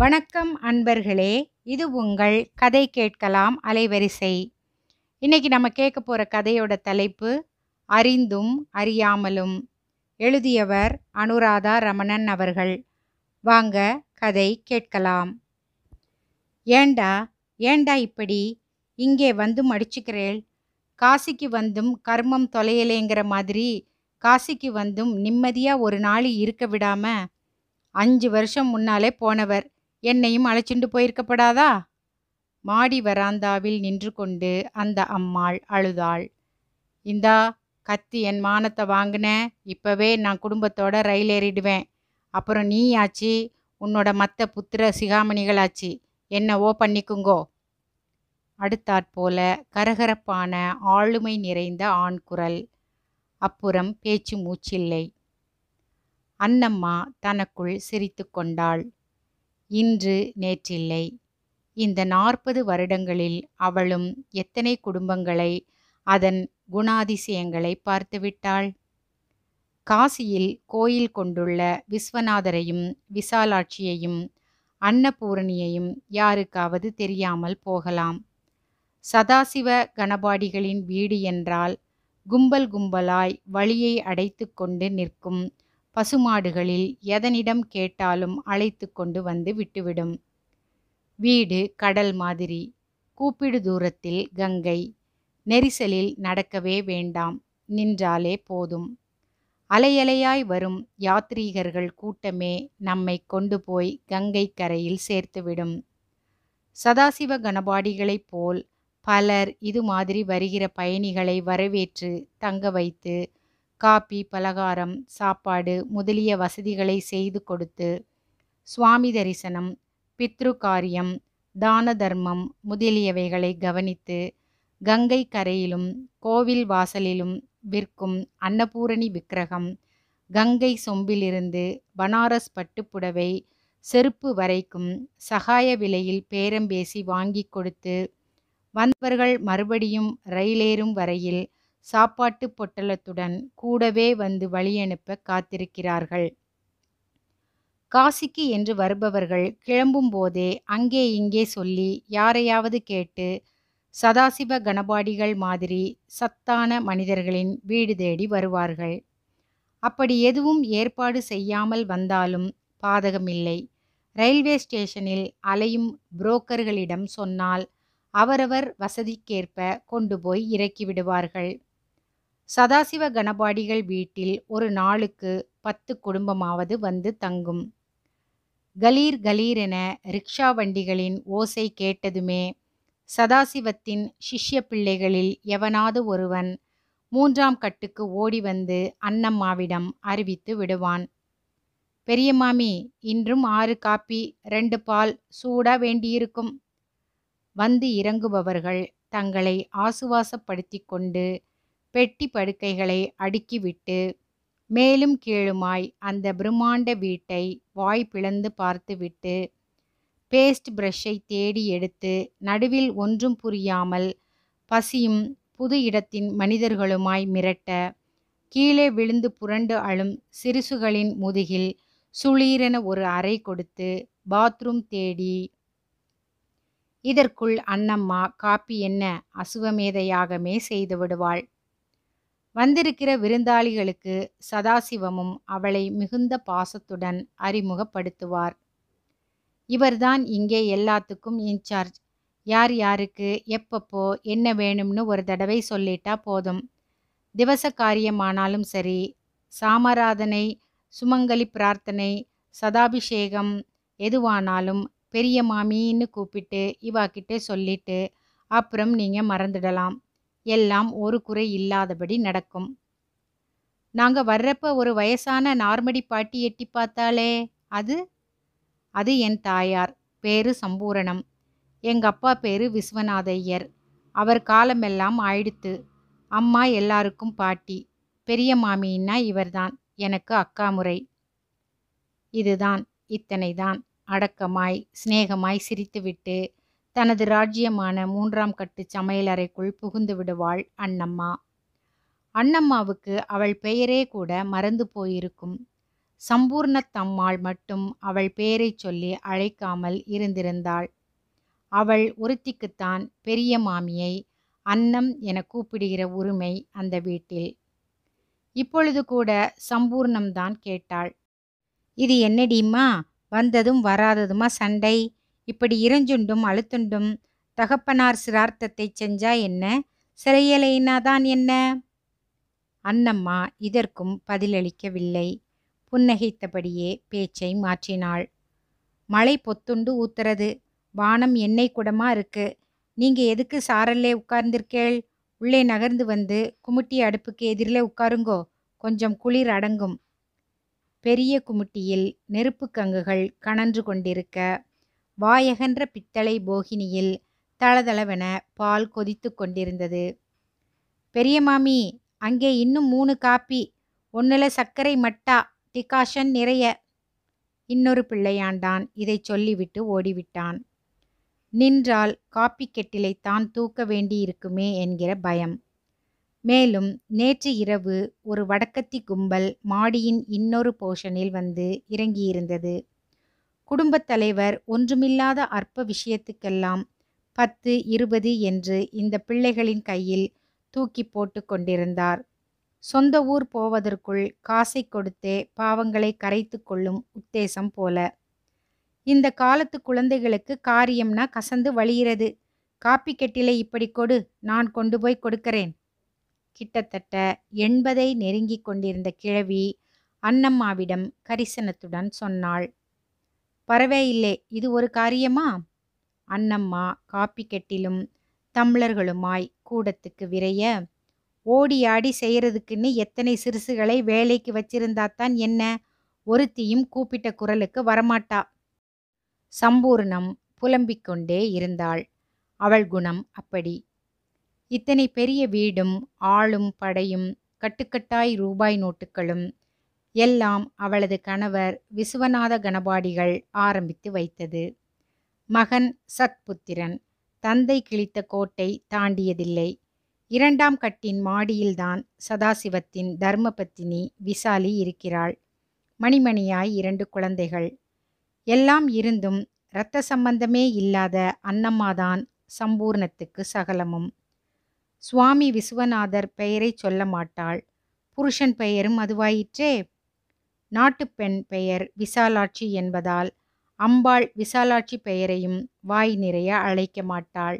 வணக்கம் அன்பர்களே இது உங்கள் கதை கேட்கலாம் அலைவரிசை இன்னைக்கு நம்ம கேட்க போகிற கதையோட தலைப்பு அறிந்தும் அறியாமலும் எழுதியவர் அனுராதா ரமணன் அவர்கள் வாங்க கதை கேட்கலாம் ஏண்டா ஏண்டா இப்படி இங்கே வந்து மடிச்சுக்கிறேள் காசிக்கு வந்தும் கர்மம் தொலையலேங்கிற மாதிரி காசிக்கு வந்தும் நிம்மதியாக ஒரு நாள் இருக்க விடாமல் அஞ்சு வருஷம் முன்னாலே போனவர் என்னையும் அழைச்சிண்டு போயிருக்கப்படாதா மாடி வராந்தாவில் நின்று கொண்டு அந்த அம்மாள் அழுதாள் இந்தா கத்தி என் மானத்தை வாங்கின இப்போவே நான் குடும்பத்தோட ரயில் ஏறிடுவேன் அப்புறம் நீ ஆச்சு உன்னோட மற்ற புத்திர சிகாமணிகளாச்சு என்னவோ பண்ணிக்குங்கோ அடுத்தாற்போல கரகரப்பான ஆளுமை நிறைந்த ஆண் குரல் அப்புறம் பேச்சு மூச்சில்லை அன்னம்மா தனக்குள் சிரித்து கொண்டாள் இன்று நேற்றில்லை இந்த நாற்பது வருடங்களில் அவளும் எத்தனை குடும்பங்களை அதன் குணாதிசயங்களை பார்த்துவிட்டாள் காசியில் கோயில் கொண்டுள்ள விஸ்வநாதரையும் விசாலாட்சியையும் அன்னபூரணியையும் யாருக்காவது தெரியாமல் போகலாம் சதாசிவ கணபாடிகளின் வீடு என்றால் கும்பல் கும்பலாய் வழியை அடைத்து கொண்டு நிற்கும் பசுமாடுகளில் எதனிடம் கேட்டாலும் அழைத்து கொண்டு வந்து விட்டுவிடும் வீடு கடல் மாதிரி கூப்பிடு தூரத்தில் கங்கை நெரிசலில் நடக்கவே வேண்டாம் நின்றாலே போதும் அலையலையாய் வரும் யாத்ரீகர்கள் கூட்டமே நம்மை கொண்டு போய் கங்கை கரையில் சேர்த்துவிடும் சதாசிவ கணபாடிகளைப் போல் பலர் இது மாதிரி வருகிற பயணிகளை வரவேற்று தங்க வைத்து காப்பி பலகாரம் சாப்பாடு முதலிய வசதிகளை செய்து கொடுத்து சுவாமி தரிசனம் பித்ரு காரியம் தான தர்மம் முதலியவைகளை கவனித்து கங்கை கரையிலும் கோவில் வாசலிலும் விற்கும் அன்னபூரணி விக்கிரகம் கங்கை சொம்பிலிருந்து பனாரஸ் பட்டுப்புடவை செருப்பு வரைக்கும் சகாய விலையில் பேரம் பேசி வாங்கி கொடுத்து வந்தவர்கள் மறுபடியும் ரயிலேறும் வரையில் சாப்பாட்டு பொட்டலத்துடன் கூடவே வந்து வழியனுப்ப காத்திருக்கிறார்கள் காசிக்கு என்று வருபவர்கள் கிளம்பும் போதே அங்கே இங்கே சொல்லி யாரையாவது கேட்டு சதாசிவ கணபாடிகள் மாதிரி சத்தான மனிதர்களின் வீடு தேடி வருவார்கள் அப்படி எதுவும் ஏற்பாடு செய்யாமல் வந்தாலும் பாதகமில்லை ரயில்வே ஸ்டேஷனில் அலையும் புரோக்கர்களிடம் சொன்னால் அவரவர் வசதிக்கேற்ப கொண்டு போய் இறக்கி விடுவார்கள் சதாசிவ கணபாடிகள் வீட்டில் ஒரு நாளுக்கு பத்து குடும்பமாவது வந்து தங்கும் கலீர் கலீர் என ரிக்ஷா வண்டிகளின் ஓசை கேட்டதுமே சதாசிவத்தின் சிஷ்ய பிள்ளைகளில் எவனாவது ஒருவன் மூன்றாம் கட்டுக்கு ஓடி வந்து அன்னம்மாவிடம் அறிவித்து விடுவான் பெரிய மாமி இன்றும் ஆறு காப்பி ரெண்டு பால் சூடா வேண்டியிருக்கும் வந்து இறங்குபவர்கள் தங்களை ஆசுவாசப்படுத்தி கொண்டு பெட்டி படுக்கைகளை அடுக்கிவிட்டு மேலும் கீழுமாய் அந்த பிரம்மாண்ட வீட்டை வாய் பிளந்து பார்த்துவிட்டு பேஸ்ட் பிரஷை தேடி எடுத்து நடுவில் ஒன்றும் புரியாமல் பசியும் புது இடத்தின் மனிதர்களுமாய் மிரட்ட கீழே விழுந்து புரண்டு அழும் சிறுசுகளின் முதுகில் சுளீரென ஒரு அறை கொடுத்து பாத்ரூம் தேடி இதற்குள் அன்னம்மா காப்பி என்ன அசுவமேதையாகமே செய்து விடுவாள் வந்திருக்கிற விருந்தாளிகளுக்கு சதாசிவமும் அவளை மிகுந்த பாசத்துடன் அறிமுகப்படுத்துவார் இவர்தான் இங்கே எல்லாத்துக்கும் இன்சார்ஜ் யார் யாருக்கு எப்பப்போ என்ன வேணும்னு ஒரு தடவை சொல்லிட்டா போதும் திவச காரியமானாலும் சரி சாமராதனை சுமங்கலி பிரார்த்தனை சதாபிஷேகம் எதுவானாலும் பெரிய மாமின்னு கூப்பிட்டு இவாக்கிட்டே சொல்லிட்டு அப்புறம் நீங்கள் மறந்துடலாம் எல்லாம் ஒரு குறை இல்லாதபடி நடக்கும் நாங்கள் வர்றப்ப ஒரு வயசான நார்மடி பாட்டி எட்டி பார்த்தாலே அது அது என் தாயார் பேரு சம்பூரணம் எங்க அப்பா பேரு விஸ்வநாதையர் அவர் காலமெல்லாம் ஆயிடுத்து அம்மா எல்லாருக்கும் பாட்டி பெரிய மாமின்னா இவர்தான் எனக்கு அக்கா முறை இதுதான் இத்தனை தான் அடக்கமாய் சிநேகமாய் சிரித்துவிட்டு தனது ராஜ்யமான மூன்றாம் கட்டு சமையலறைக்குள் புகுந்து விடுவாள் அண்ணம்மா அண்ணம்மாவுக்கு அவள் பெயரே கூட மறந்து போயிருக்கும் சம்பூர்ணத்தம்மாள் மட்டும் அவள் பெயரை சொல்லி அழைக்காமல் இருந்திருந்தாள் அவள் ஒருத்திக்குத்தான் பெரிய மாமியை அன்னம் என கூப்பிடுகிற உரிமை அந்த வீட்டில் இப்பொழுது கூட சம்பூர்ணம்தான் கேட்டாள் இது என்னடிம்மா வந்ததும் வராததுமா சண்டை இப்படி இறஞ்சுண்டும் அழுத்துண்டும் தகப்பனார் சிரார்த்தத்தை செஞ்சா என்ன சிறையலைனாதான் என்ன அன்னம்மா இதற்கும் பதிலளிக்கவில்லை புன்னகைத்தபடியே பேச்சை மாற்றினாள் மழை பொத்துண்டு ஊத்துறது வானம் எண்ணெய் குடமா இருக்கு நீங்க எதுக்கு சாரல்லே உட்கார்ந்திருக்கேள் உள்ளே நகர்ந்து வந்து குமுட்டி அடுப்புக்கு எதிரிலே உட்காருங்கோ கொஞ்சம் குளிர் அடங்கும் பெரிய குமுட்டியில் நெருப்பு கங்குகள் கணன்று கொண்டிருக்க வாயகன்ற பித்தளை போகினியில் தளதளவென பால் கொதித்து கொண்டிருந்தது பெரிய மாமி அங்கே இன்னும் மூணு காப்பி ஒன்றில் சர்க்கரை மட்டா டிகாஷன் நிறைய இன்னொரு பிள்ளையாண்டான் இதை சொல்லிவிட்டு ஓடிவிட்டான் நின்றால் காப்பி கெட்டிலை தான் தூக்க வேண்டியிருக்குமே என்கிற பயம் மேலும் நேற்று இரவு ஒரு வடக்கத்தி கும்பல் மாடியின் இன்னொரு போர்ஷனில் வந்து இறங்கியிருந்தது குடும்பத் தலைவர் ஒன்றுமில்லாத அற்ப விஷயத்துக்கெல்லாம் பத்து இருபது என்று இந்த பிள்ளைகளின் கையில் தூக்கி போட்டு கொண்டிருந்தார் சொந்த ஊர் போவதற்குள் காசை கொடுத்தே பாவங்களை கரைத்து கொள்ளும் உத்தேசம் போல இந்த காலத்து குழந்தைகளுக்கு காரியம்னா கசந்து வழிகிறது காப்பி கெட்டிலை இப்படி கொடு நான் கொண்டு போய் கொடுக்கிறேன் கிட்டத்தட்ட எண்பதை நெருங்கி கொண்டிருந்த கிழவி அன்னம்மாவிடம் கரிசனத்துடன் சொன்னாள் வரவே இல்லை இது ஒரு காரியமா அண்ணம்மா காப்பி கெட்டிலும் தம்ளர்களுமாய் கூடத்துக்கு விரைய ஓடி ஆடி செய்யறதுக்குன்னு எத்தனை சிறுசுகளை வேலைக்கு வச்சிருந்தாத்தான் என்ன ஒருத்தியும் கூப்பிட்ட குரலுக்கு வரமாட்டா சம்பூர்ணம் புலம்பிக் கொண்டே இருந்தாள் அவள் குணம் அப்படி இத்தனை பெரிய வீடும் ஆளும் படையும் கட்டுக்கட்டாய் ரூபாய் நோட்டுகளும் எல்லாம் அவளது கணவர் விசுவநாத கணபாடிகள் ஆரம்பித்து வைத்தது மகன் சத்புத்திரன் தந்தை கிழித்த கோட்டை தாண்டியதில்லை இரண்டாம் கட்டின் மாடியில்தான் சதாசிவத்தின் தர்மபத்தினி விசாலி இருக்கிறாள் மணிமணியாய் இரண்டு குழந்தைகள் எல்லாம் இருந்தும் இரத்த சம்பந்தமே இல்லாத அன்னம்மாதான் சம்பூர்ணத்துக்கு சகலமும் சுவாமி விஸ்வநாதர் பெயரை சொல்ல மாட்டாள் புருஷன் பெயரும் அதுவாயிற்றே நாட்டுப்பெண் பெயர் விசாலாட்சி என்பதால் அம்பாள் விசாலாட்சி பெயரையும் வாய் நிறைய அழைக்க மாட்டாள்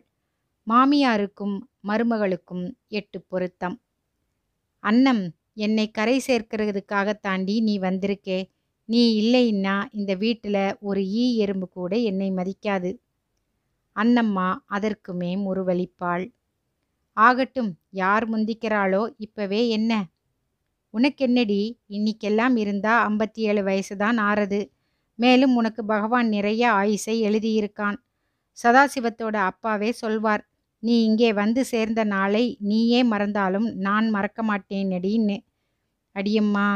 மாமியாருக்கும் மருமகளுக்கும் எட்டு பொருத்தம் அன்னம் என்னை கரை சேர்க்கிறதுக்காக தாண்டி நீ வந்திருக்கே நீ இல்லைன்னா இந்த வீட்டில் ஒரு ஈ எறும்பு கூட என்னை மதிக்காது அன்னம்மா அதற்குமே முருவலிப்பாள் ஆகட்டும் யார் முந்திக்கிறாளோ இப்பவே என்ன உனக்கென்னடி இன்னிக்கெல்லாம் இருந்தா ஐம்பத்தி ஏழு வயசு தான் ஆறது மேலும் உனக்கு பகவான் நிறைய ஆயுசை எழுதியிருக்கான் சதாசிவத்தோட அப்பாவே சொல்வார் நீ இங்கே வந்து சேர்ந்த நாளை நீயே மறந்தாலும் நான் மறக்க மாட்டேன் அடின்னு அடியம்மா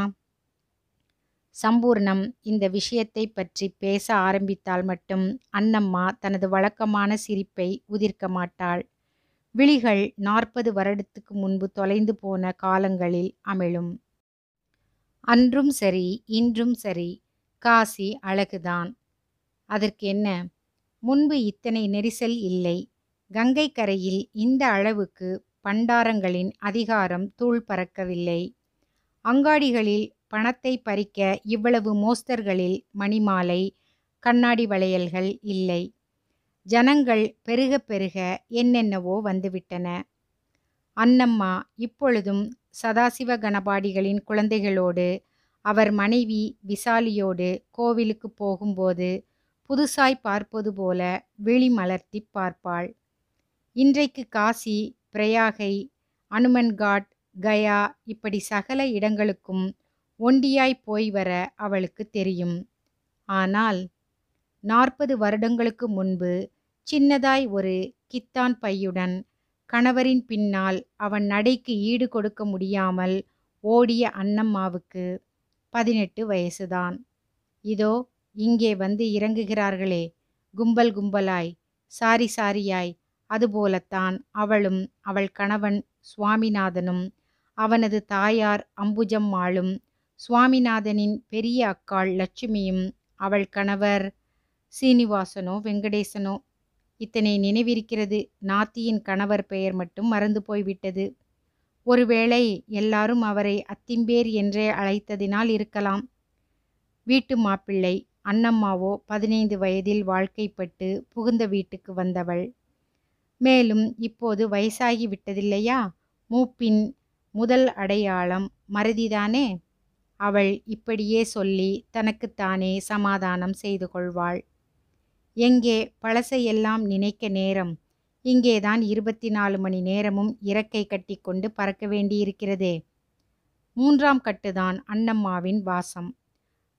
சம்பூர்ணம் இந்த விஷயத்தை பற்றி பேச ஆரம்பித்தால் மட்டும் அன்னம்மா தனது வழக்கமான சிரிப்பை உதிர்க்க மாட்டாள் விழிகள் நாற்பது வருடத்துக்கு முன்பு தொலைந்து போன காலங்களில் அமிழும் அன்றும் சரி இன்றும் சரி காசி அழகுதான் அதற்கு என்ன முன்பு இத்தனை நெரிசல் இல்லை கங்கை கரையில் இந்த அளவுக்கு பண்டாரங்களின் அதிகாரம் தூள் பறக்கவில்லை அங்காடிகளில் பணத்தை பறிக்க இவ்வளவு மோஸ்தர்களில் மணிமாலை கண்ணாடி வளையல்கள் இல்லை ஜனங்கள் பெருக பெருக என்னென்னவோ வந்துவிட்டன அன்னம்மா இப்பொழுதும் சதாசிவ கணபாடிகளின் குழந்தைகளோடு அவர் மனைவி விசாலியோடு கோவிலுக்கு போகும்போது புதுசாய் பார்ப்பது போல விழி மலர்த்தி பார்ப்பாள் இன்றைக்கு காசி பிரயாகை அனுமன்காட் கயா இப்படி சகல இடங்களுக்கும் ஒண்டியாய் போய் வர அவளுக்கு தெரியும் ஆனால் நாற்பது வருடங்களுக்கு முன்பு சின்னதாய் ஒரு கித்தான் பையுடன் கணவரின் பின்னால் அவன் நடைக்கு ஈடு கொடுக்க முடியாமல் ஓடிய அன்னம்மாவுக்கு பதினெட்டு வயசுதான் இதோ இங்கே வந்து இறங்குகிறார்களே கும்பல் கும்பலாய் சாரி சாரியாய் அதுபோலத்தான் அவளும் அவள் கணவன் சுவாமிநாதனும் அவனது தாயார் அம்புஜம்மாளும் சுவாமிநாதனின் பெரிய அக்காள் லட்சுமியும் அவள் கணவர் சீனிவாசனோ வெங்கடேசனோ இத்தனை நினைவிருக்கிறது நாத்தியின் கணவர் பெயர் மட்டும் மறந்து போய்விட்டது ஒருவேளை எல்லாரும் அவரை அத்திம்பேர் என்றே அழைத்ததினால் இருக்கலாம் வீட்டு மாப்பிள்ளை அண்ணம்மாவோ பதினைந்து வயதில் வாழ்க்கைப்பட்டு புகுந்த வீட்டுக்கு வந்தவள் மேலும் இப்போது வயசாகி விட்டதில்லையா மூப்பின் முதல் அடையாளம் மறதிதானே அவள் இப்படியே சொல்லி தனக்குத்தானே சமாதானம் செய்து கொள்வாள் எங்கே பழசையெல்லாம் நினைக்க நேரம் இங்கேதான் இருபத்தி நாலு மணி நேரமும் இறக்கை கட்டி கொண்டு பறக்க வேண்டியிருக்கிறதே மூன்றாம் கட்டுதான் அன்னம்மாவின் வாசம்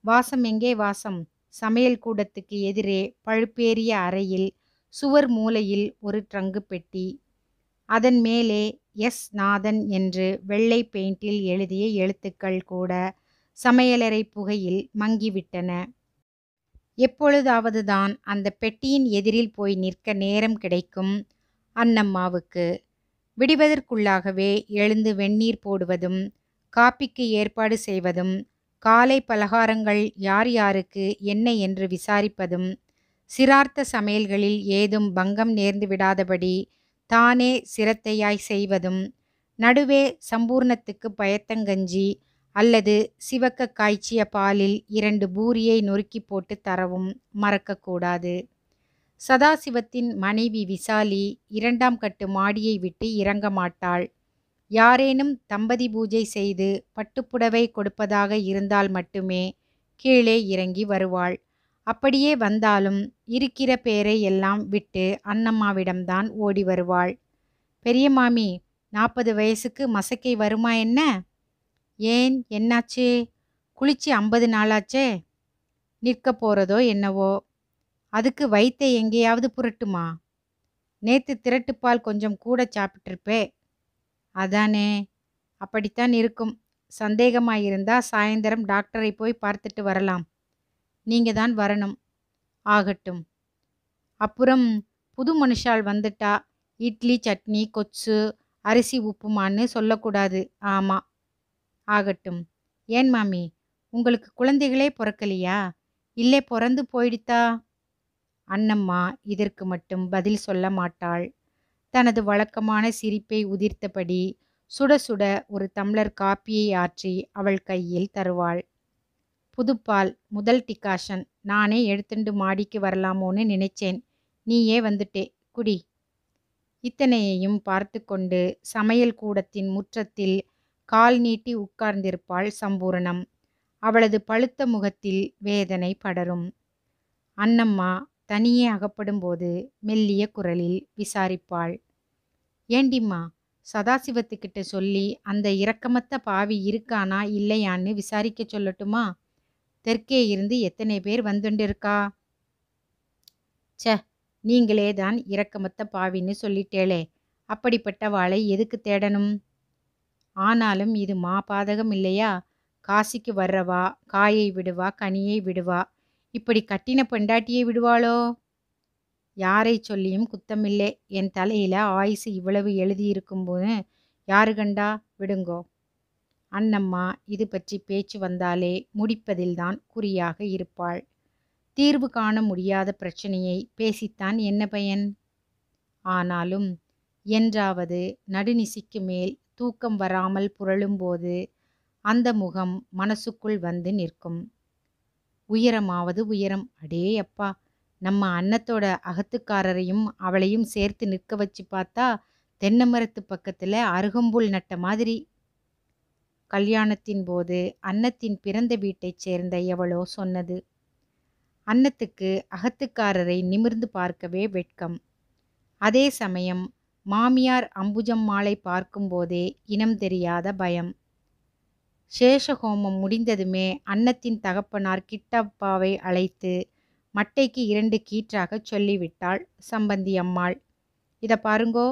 வாசம் எங்கே வாசம் சமையல் கூடத்துக்கு எதிரே பழுப்பேறிய அறையில் சுவர் மூலையில் ஒரு ட்ரங்கு பெட்டி அதன் மேலே எஸ் நாதன் என்று வெள்ளை பெயிண்டில் எழுதிய எழுத்துக்கள் கூட சமையலறை புகையில் மங்கிவிட்டன எப்பொழுதாவது தான் அந்த பெட்டியின் எதிரில் போய் நிற்க நேரம் கிடைக்கும் அன்னம்மாவுக்கு விடுவதற்குள்ளாகவே எழுந்து வெந்நீர் போடுவதும் காப்பிக்கு ஏற்பாடு செய்வதும் காலை பலகாரங்கள் யார் யாருக்கு என்ன என்று விசாரிப்பதும் சிரார்த்த சமையல்களில் ஏதும் பங்கம் நேர்ந்து விடாதபடி தானே சிரத்தையாய் செய்வதும் நடுவே சம்பூர்ணத்துக்கு பயத்தங்கஞ்சி அல்லது சிவக்க காய்ச்சிய பாலில் இரண்டு பூரியை நொறுக்கி போட்டு தரவும் மறக்கக்கூடாது சதாசிவத்தின் மனைவி விசாலி இரண்டாம் கட்டு மாடியை விட்டு இறங்க மாட்டாள் யாரேனும் தம்பதி பூஜை செய்து பட்டுப்புடவை கொடுப்பதாக இருந்தால் மட்டுமே கீழே இறங்கி வருவாள் அப்படியே வந்தாலும் இருக்கிற பேரை எல்லாம் விட்டு அன்னம்மாவிடம்தான் ஓடி வருவாள் பெரிய மாமி நாற்பது வயசுக்கு மசக்கை வருமா என்ன ஏன் என்னாச்சு குளிச்சு ஐம்பது நாளாச்சே நிற்க போகிறதோ என்னவோ அதுக்கு வைத்த எங்கேயாவது புரட்டுமா நேற்று திரட்டுப்பால் கொஞ்சம் கூட சாப்பிட்ருப்பே அதானே அப்படித்தான் இருக்கும் சந்தேகமாக இருந்தால் சாயந்தரம் டாக்டரை போய் பார்த்துட்டு வரலாம் நீங்கள் தான் வரணும் ஆகட்டும் அப்புறம் புது மனுஷால் வந்துட்டா இட்லி சட்னி கொச்சு அரிசி உப்புமான்னு சொல்லக்கூடாது ஆமாம் ஆகட்டும் ஏன் மாமி உங்களுக்கு குழந்தைகளே பிறக்கலையா இல்லை பிறந்து போயிடுத்தா அண்ணம்மா இதற்கு மட்டும் பதில் சொல்ல மாட்டாள் தனது வழக்கமான சிரிப்பை உதிர்த்தபடி சுட சுட ஒரு தம்ளர் காப்பியை ஆற்றி அவள் கையில் தருவாள் புதுப்பால் முதல் டிகாஷன் நானே எடுத்துண்டு மாடிக்கு வரலாமோன்னு நினைச்சேன் நீயே வந்துட்டே குடி இத்தனையையும் பார்த்து கொண்டு சமையல் கூடத்தின் முற்றத்தில் கால் நீட்டி உட்கார்ந்திருப்பாள் சம்பூரணம் அவளது பழுத்த முகத்தில் வேதனை படரும் அன்னம்மா தனியே அகப்படும்போது மெல்லிய குரலில் விசாரிப்பாள் ஏண்டிம்மா சதாசிவத்துக்கிட்ட சொல்லி அந்த இரக்கமத்த பாவி இருக்கானா இல்லையான்னு விசாரிக்க சொல்லட்டுமா தெற்கே இருந்து எத்தனை பேர் வந்துண்டிருக்கா ச நீங்களே தான் இரக்கமத்த பாவின்னு சொல்லிட்டேளே அப்படிப்பட்ட வாளை எதுக்கு தேடணும் ஆனாலும் இது மா பாதகம் இல்லையா காசிக்கு வர்றவா காயை விடுவா கனியை விடுவா இப்படி கட்டின பெண்டாட்டியை விடுவாளோ யாரை சொல்லியும் குத்தமில்லை என் தலையில் ஆயுசு இவ்வளவு எழுதியிருக்கும்போது யாரு கண்டா விடுங்கோ அண்ணம்மா இது பற்றி பேச்சு வந்தாலே முடிப்பதில்தான் குறியாக இருப்பாள் தீர்வு காண முடியாத பிரச்சனையை பேசித்தான் என்ன பயன் ஆனாலும் என்றாவது நடுநிசிக்கு மேல் தூக்கம் வராமல் புரளும்போது அந்த முகம் மனசுக்குள் வந்து நிற்கும் உயரமாவது உயரம் அடே அப்பா நம்ம அன்னத்தோட அகத்துக்காரரையும் அவளையும் சேர்த்து நிற்க வச்சு பார்த்தா தென்னை மரத்து பக்கத்தில் அருகம்புல் நட்ட மாதிரி கல்யாணத்தின் போது அன்னத்தின் பிறந்த வீட்டைச் சேர்ந்த எவளோ சொன்னது அன்னத்துக்கு அகத்துக்காரரை நிமிர்ந்து பார்க்கவே வெட்கம் அதே சமயம் மாமியார் அம்புஜம்மாளை பார்க்கும்போதே இனம் தெரியாத பயம் சேஷஹோமம் முடிந்ததுமே அன்னத்தின் தகப்பனார் கிட்டப்பாவை அழைத்து மட்டைக்கு இரண்டு கீற்றாக சொல்லிவிட்டாள் சம்பந்தி அம்மாள் இதை பாருங்கோ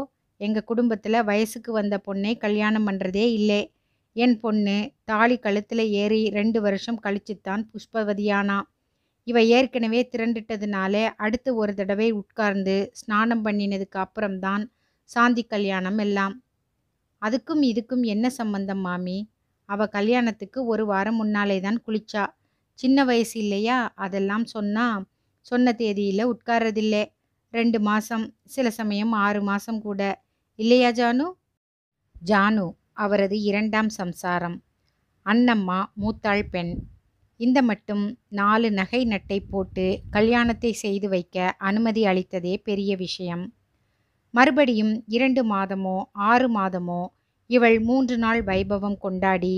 எங்கள் குடும்பத்தில் வயசுக்கு வந்த பொண்ணை கல்யாணம் பண்ணுறதே இல்லை என் பொண்ணு தாலி கழுத்தில் ஏறி ரெண்டு வருஷம் கழிச்சுத்தான் புஷ்பவதியானா இவ ஏற்கனவே திரண்டுட்டதுனால அடுத்து ஒரு தடவை உட்கார்ந்து ஸ்நானம் பண்ணினதுக்கு அப்புறம்தான் சாந்தி கல்யாணம் எல்லாம் அதுக்கும் இதுக்கும் என்ன சம்பந்தம் மாமி அவ கல்யாணத்துக்கு ஒரு வாரம் முன்னாலே தான் குளிச்சா சின்ன வயசு இல்லையா அதெல்லாம் சொன்னா சொன்ன தேதியில் உட்காரதில்லை ரெண்டு மாதம் சில சமயம் ஆறு மாதம் கூட இல்லையா ஜானு ஜானு அவரது இரண்டாம் சம்சாரம் அண்ணம்மா மூத்தாள் பெண் இந்த மட்டும் நாலு நகை நட்டை போட்டு கல்யாணத்தை செய்து வைக்க அனுமதி அளித்ததே பெரிய விஷயம் மறுபடியும் இரண்டு மாதமோ ஆறு மாதமோ இவள் மூன்று நாள் வைபவம் கொண்டாடி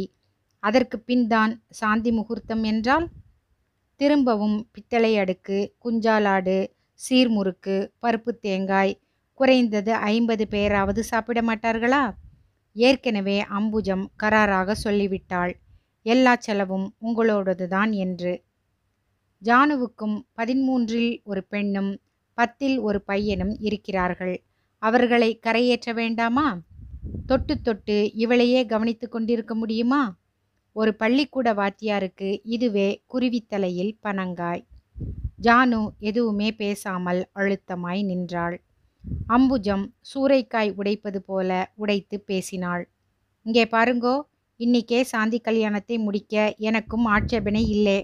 அதற்கு பின் தான் சாந்தி முகூர்த்தம் என்றால் திரும்பவும் பித்தளை அடுக்கு குஞ்சாலாடு சீர்முறுக்கு பருப்பு தேங்காய் குறைந்தது ஐம்பது பேராவது சாப்பிட மாட்டார்களா ஏற்கனவே அம்புஜம் கராராக சொல்லிவிட்டாள் எல்லா செலவும் உங்களோடது தான் என்று ஜானுவுக்கும் பதிமூன்றில் ஒரு பெண்ணும் பத்தில் ஒரு பையனும் இருக்கிறார்கள் அவர்களை கரையேற்ற வேண்டாமா தொட்டு தொட்டு இவளையே கவனித்து கொண்டிருக்க முடியுமா ஒரு பள்ளிக்கூட வாத்தியாருக்கு இதுவே குருவித்தலையில் பனங்காய் ஜானு எதுவுமே பேசாமல் அழுத்தமாய் நின்றாள் அம்புஜம் சூறைக்காய் உடைப்பது போல உடைத்து பேசினாள் இங்கே பாருங்கோ இன்னிக்கே சாந்தி கல்யாணத்தை முடிக்க எனக்கும் ஆட்சேபனை இல்லை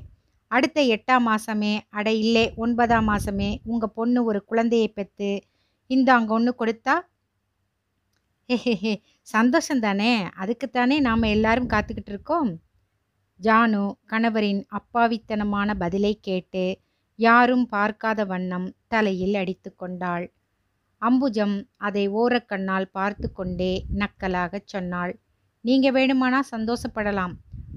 அடுத்த எட்டாம் மாதமே அட இல்லே ஒன்பதாம் மாதமே உங்கள் பொண்ணு ஒரு குழந்தையை பெற்று இந்த அங்கே ஒன்று கொடுத்தா ஹேஹே சந்தோஷம் தானே அதுக்குத்தானே நாம் எல்லாரும் காத்துக்கிட்டு இருக்கோம் ஜானு கணவரின் அப்பாவித்தனமான பதிலை கேட்டு யாரும் பார்க்காத வண்ணம் தலையில் அடித்து கொண்டாள் அம்புஜம் அதை ஓரக்கண்ணால் பார்த்து கொண்டே நக்கலாகச் சொன்னாள் நீங்க வேணுமானா சந்தோஷப்படலாம்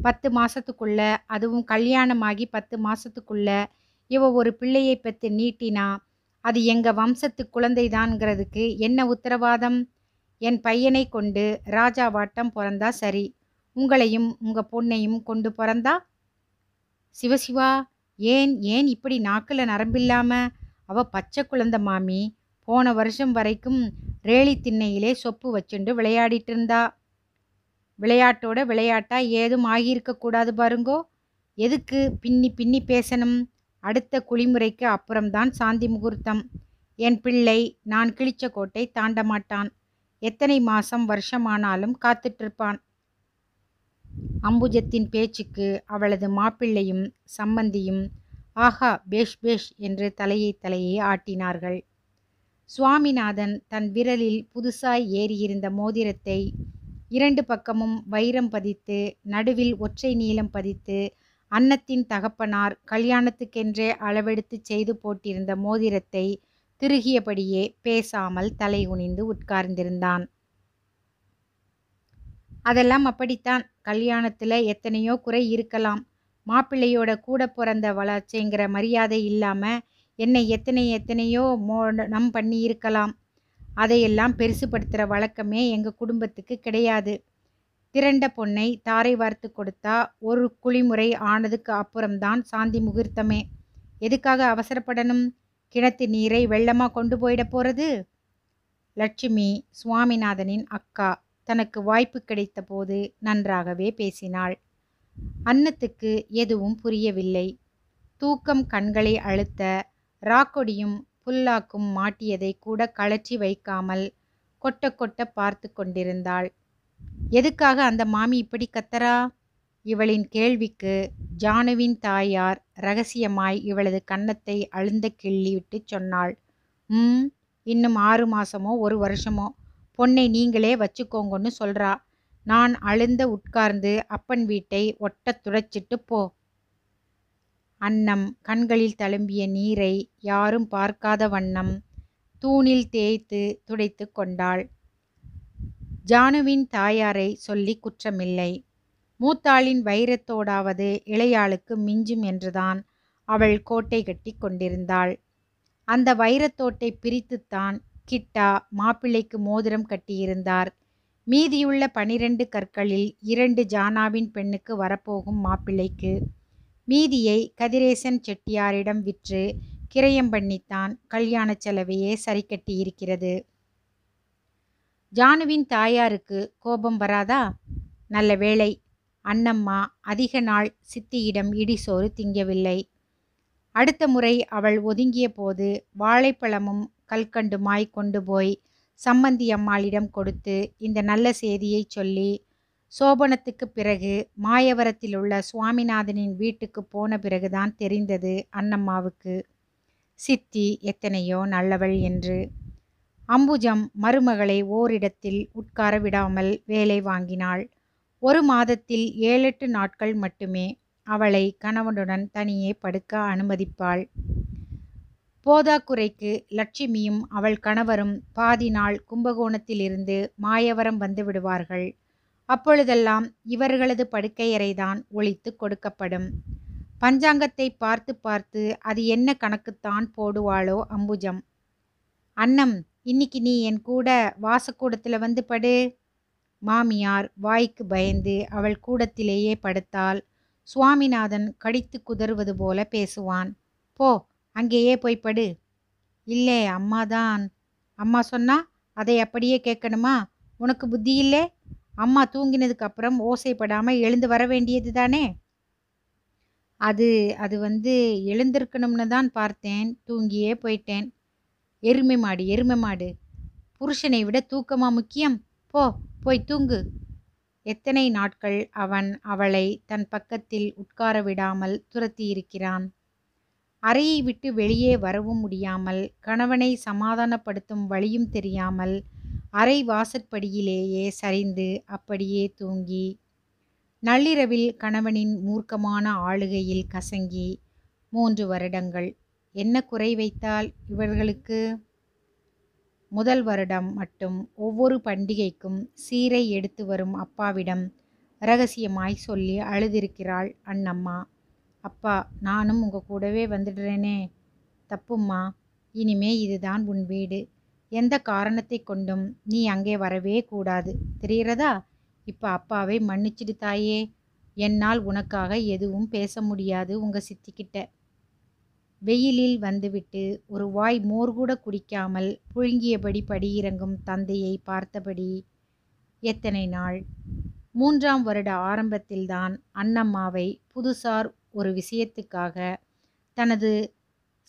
பத்து மாசத்துக்குள்ள அதுவும் கல்யாணமாகி பத்து மாசத்துக்குள்ள இவ ஒரு பிள்ளையை பெற்று நீட்டினா அது எங்கள் வம்சத்து குழந்தைதான்ங்கிறதுக்கு என்ன உத்தரவாதம் என் பையனை கொண்டு ராஜா வாட்டம் பிறந்தா சரி உங்களையும் உங்கள் பொண்ணையும் கொண்டு பிறந்தா சிவசிவா ஏன் ஏன் இப்படி நாக்கில் நரம்பில்லாம அவ பச்சை குழந்த மாமி போன வருஷம் வரைக்கும் ரேலி திண்ணையிலே சொப்பு வச்சுண்டு விளையாடிட்டு இருந்தா விளையாட்டோட விளையாட்டா ஏதும் ஆகியிருக்கக்கூடாது பாருங்கோ எதுக்கு பின்னி பின்னி பேசணும் அடுத்த குளிமுறைக்கு அப்புறம்தான் சாந்தி முகூர்த்தம் என் பிள்ளை நான் கிழிச்ச கோட்டை தாண்ட மாட்டான் எத்தனை மாசம் வருஷமானாலும் காத்துட்ருப்பான் அம்புஜத்தின் பேச்சுக்கு அவளது மாப்பிள்ளையும் சம்பந்தியும் ஆஹா பேஷ் பேஷ் என்று தலையை தலையே ஆட்டினார்கள் சுவாமிநாதன் தன் விரலில் புதுசாய் ஏறியிருந்த மோதிரத்தை இரண்டு பக்கமும் வைரம் பதித்து நடுவில் ஒற்றை நீளம் பதித்து அன்னத்தின் தகப்பனார் கல்யாணத்துக்கென்றே அளவெடுத்து செய்து போட்டிருந்த மோதிரத்தை திருகியபடியே பேசாமல் தலை குனிந்து உட்கார்ந்திருந்தான் அதெல்லாம் அப்படித்தான் கல்யாணத்தில் எத்தனையோ குறை இருக்கலாம் மாப்பிள்ளையோட கூட பிறந்த வளர்ச்சிங்கிற மரியாதை இல்லாமல் என்னை எத்தனை எத்தனையோ மோடனம் பண்ணி இருக்கலாம் அதையெல்லாம் பெருசுபடுத்துகிற வழக்கமே எங்கள் குடும்பத்துக்கு கிடையாது திரண்ட பொண்ணை தாரை வார்த்து கொடுத்தா ஒரு குளிமுறை ஆனதுக்கு அப்புறம்தான் சாந்தி முகூர்த்தமே எதுக்காக அவசரப்படணும் கிணத்து நீரை வெள்ளமாக கொண்டு போயிட போகிறது லட்சுமி சுவாமிநாதனின் அக்கா தனக்கு வாய்ப்பு கிடைத்த போது நன்றாகவே பேசினாள் அன்னத்துக்கு எதுவும் புரியவில்லை தூக்கம் கண்களை அழுத்த ராக்கொடியும் புல்லாக்கும் மாட்டியதை கூட கழற்றி வைக்காமல் கொட்ட கொட்ட பார்த்து கொண்டிருந்தாள் எதுக்காக அந்த மாமி இப்படி கத்தரா இவளின் கேள்விக்கு ஜானுவின் தாயார் ரகசியமாய் இவளது கன்னத்தை அழுந்த விட்டு சொன்னாள் ம் இன்னும் ஆறு மாசமோ ஒரு வருஷமோ பொண்ணை நீங்களே வச்சுக்கோங்கன்னு சொல்றா நான் அழுந்த உட்கார்ந்து அப்பன் வீட்டை ஒட்ட துடைச்சிட்டு போ அன்னம் கண்களில் தழும்பிய நீரை யாரும் பார்க்காத வண்ணம் தூணில் தேய்த்து துடைத்து கொண்டாள் ஜானுவின் தாயாரை சொல்லி குற்றமில்லை மூத்தாளின் வைரத்தோடாவது இளையாளுக்கு மிஞ்சும் என்றுதான் அவள் கோட்டை கட்டி கொண்டிருந்தாள் அந்த வைரத்தோட்டை பிரித்துத்தான் கிட்டா மாப்பிள்ளைக்கு மோதிரம் கட்டியிருந்தார் மீதியுள்ள பனிரெண்டு கற்களில் இரண்டு ஜானாவின் பெண்ணுக்கு வரப்போகும் மாப்பிள்ளைக்கு மீதியை கதிரேசன் செட்டியாரிடம் விற்று கிரயம் பண்ணித்தான் கல்யாண செலவையே சரி கட்டியிருக்கிறது ஜானுவின் தாயாருக்கு கோபம் வராதா நல்ல வேளை அன்னம்மா அதிக நாள் சித்தியிடம் இடிசோறு திங்கவில்லை அடுத்த முறை அவள் ஒதுங்கிய போது வாழைப்பழமும் கல்கண்டுமாய் கொண்டு போய் சம்பந்தி அம்மாளிடம் கொடுத்து இந்த நல்ல செய்தியை சொல்லி சோபனத்துக்கு பிறகு மாயவரத்தில் உள்ள சுவாமிநாதனின் வீட்டுக்கு போன பிறகுதான் தெரிந்தது அன்னம்மாவுக்கு சித்தி எத்தனையோ நல்லவள் என்று அம்புஜம் மருமகளை ஓரிடத்தில் உட்கார விடாமல் வேலை வாங்கினாள் ஒரு மாதத்தில் ஏழெட்டு நாட்கள் மட்டுமே அவளை கணவனுடன் தனியே படுக்க அனுமதிப்பாள் போதாக்குறைக்கு லட்சுமியும் அவள் கணவரும் பாதி நாள் கும்பகோணத்திலிருந்து மாயவரம் வந்து விடுவார்கள் அப்பொழுதெல்லாம் இவர்களது படுக்கையறைதான் ஒழித்து கொடுக்கப்படும் பஞ்சாங்கத்தை பார்த்து பார்த்து அது என்ன கணக்குத்தான் போடுவாளோ அம்புஜம் அன்னம் இன்னைக்கு நீ என் கூட வாசக்கூடத்தில் வந்து படு மாமியார் வாய்க்கு பயந்து அவள் கூடத்திலேயே படுத்தாள் சுவாமிநாதன் கடித்து குதறுவது போல பேசுவான் போ அங்கேயே போய் படு இல்லை அம்மா தான் அம்மா சொன்னா அதை அப்படியே கேட்கணுமா உனக்கு புத்தி இல்லை அம்மா தூங்கினதுக்கு அப்புறம் ஓசைப்படாமல் எழுந்து வர வேண்டியது தானே அது அது வந்து எழுந்திருக்கணும்னு தான் பார்த்தேன் தூங்கியே போயிட்டேன் எருமை மாடு எருமை மாடு புருஷனை விட தூக்கமா முக்கியம் போ போய் தூங்கு எத்தனை நாட்கள் அவன் அவளை தன் பக்கத்தில் உட்கார விடாமல் துரத்தியிருக்கிறான் அறையை விட்டு வெளியே வரவும் முடியாமல் கணவனை சமாதானப்படுத்தும் வழியும் தெரியாமல் அறை வாசற்படியிலேயே சரிந்து அப்படியே தூங்கி நள்ளிரவில் கணவனின் மூர்க்கமான ஆளுகையில் கசங்கி மூன்று வருடங்கள் என்ன குறை வைத்தால் இவர்களுக்கு முதல் வருடம் மட்டும் ஒவ்வொரு பண்டிகைக்கும் சீரை எடுத்து வரும் அப்பாவிடம் ரகசியமாய் சொல்லி அழுதிருக்கிறாள் அண்ணம்மா அப்பா நானும் உங்க கூடவே வந்துடுறேனே தப்பும்மா இனிமே இதுதான் உன் வீடு எந்த காரணத்தை கொண்டும் நீ அங்கே வரவே கூடாது தெரிகிறதா இப்போ அப்பாவை மன்னிச்சிடு தாயே என்னால் உனக்காக எதுவும் பேச முடியாது உங்கள் சித்திக்கிட்ட வெயிலில் வந்துவிட்டு ஒரு வாய் மோர் கூட குடிக்காமல் புழுங்கியபடி படியிறங்கும் தந்தையை பார்த்தபடி எத்தனை நாள் மூன்றாம் வருட ஆரம்பத்தில்தான் அன்னம்மாவை புதுசார் ஒரு விஷயத்துக்காக தனது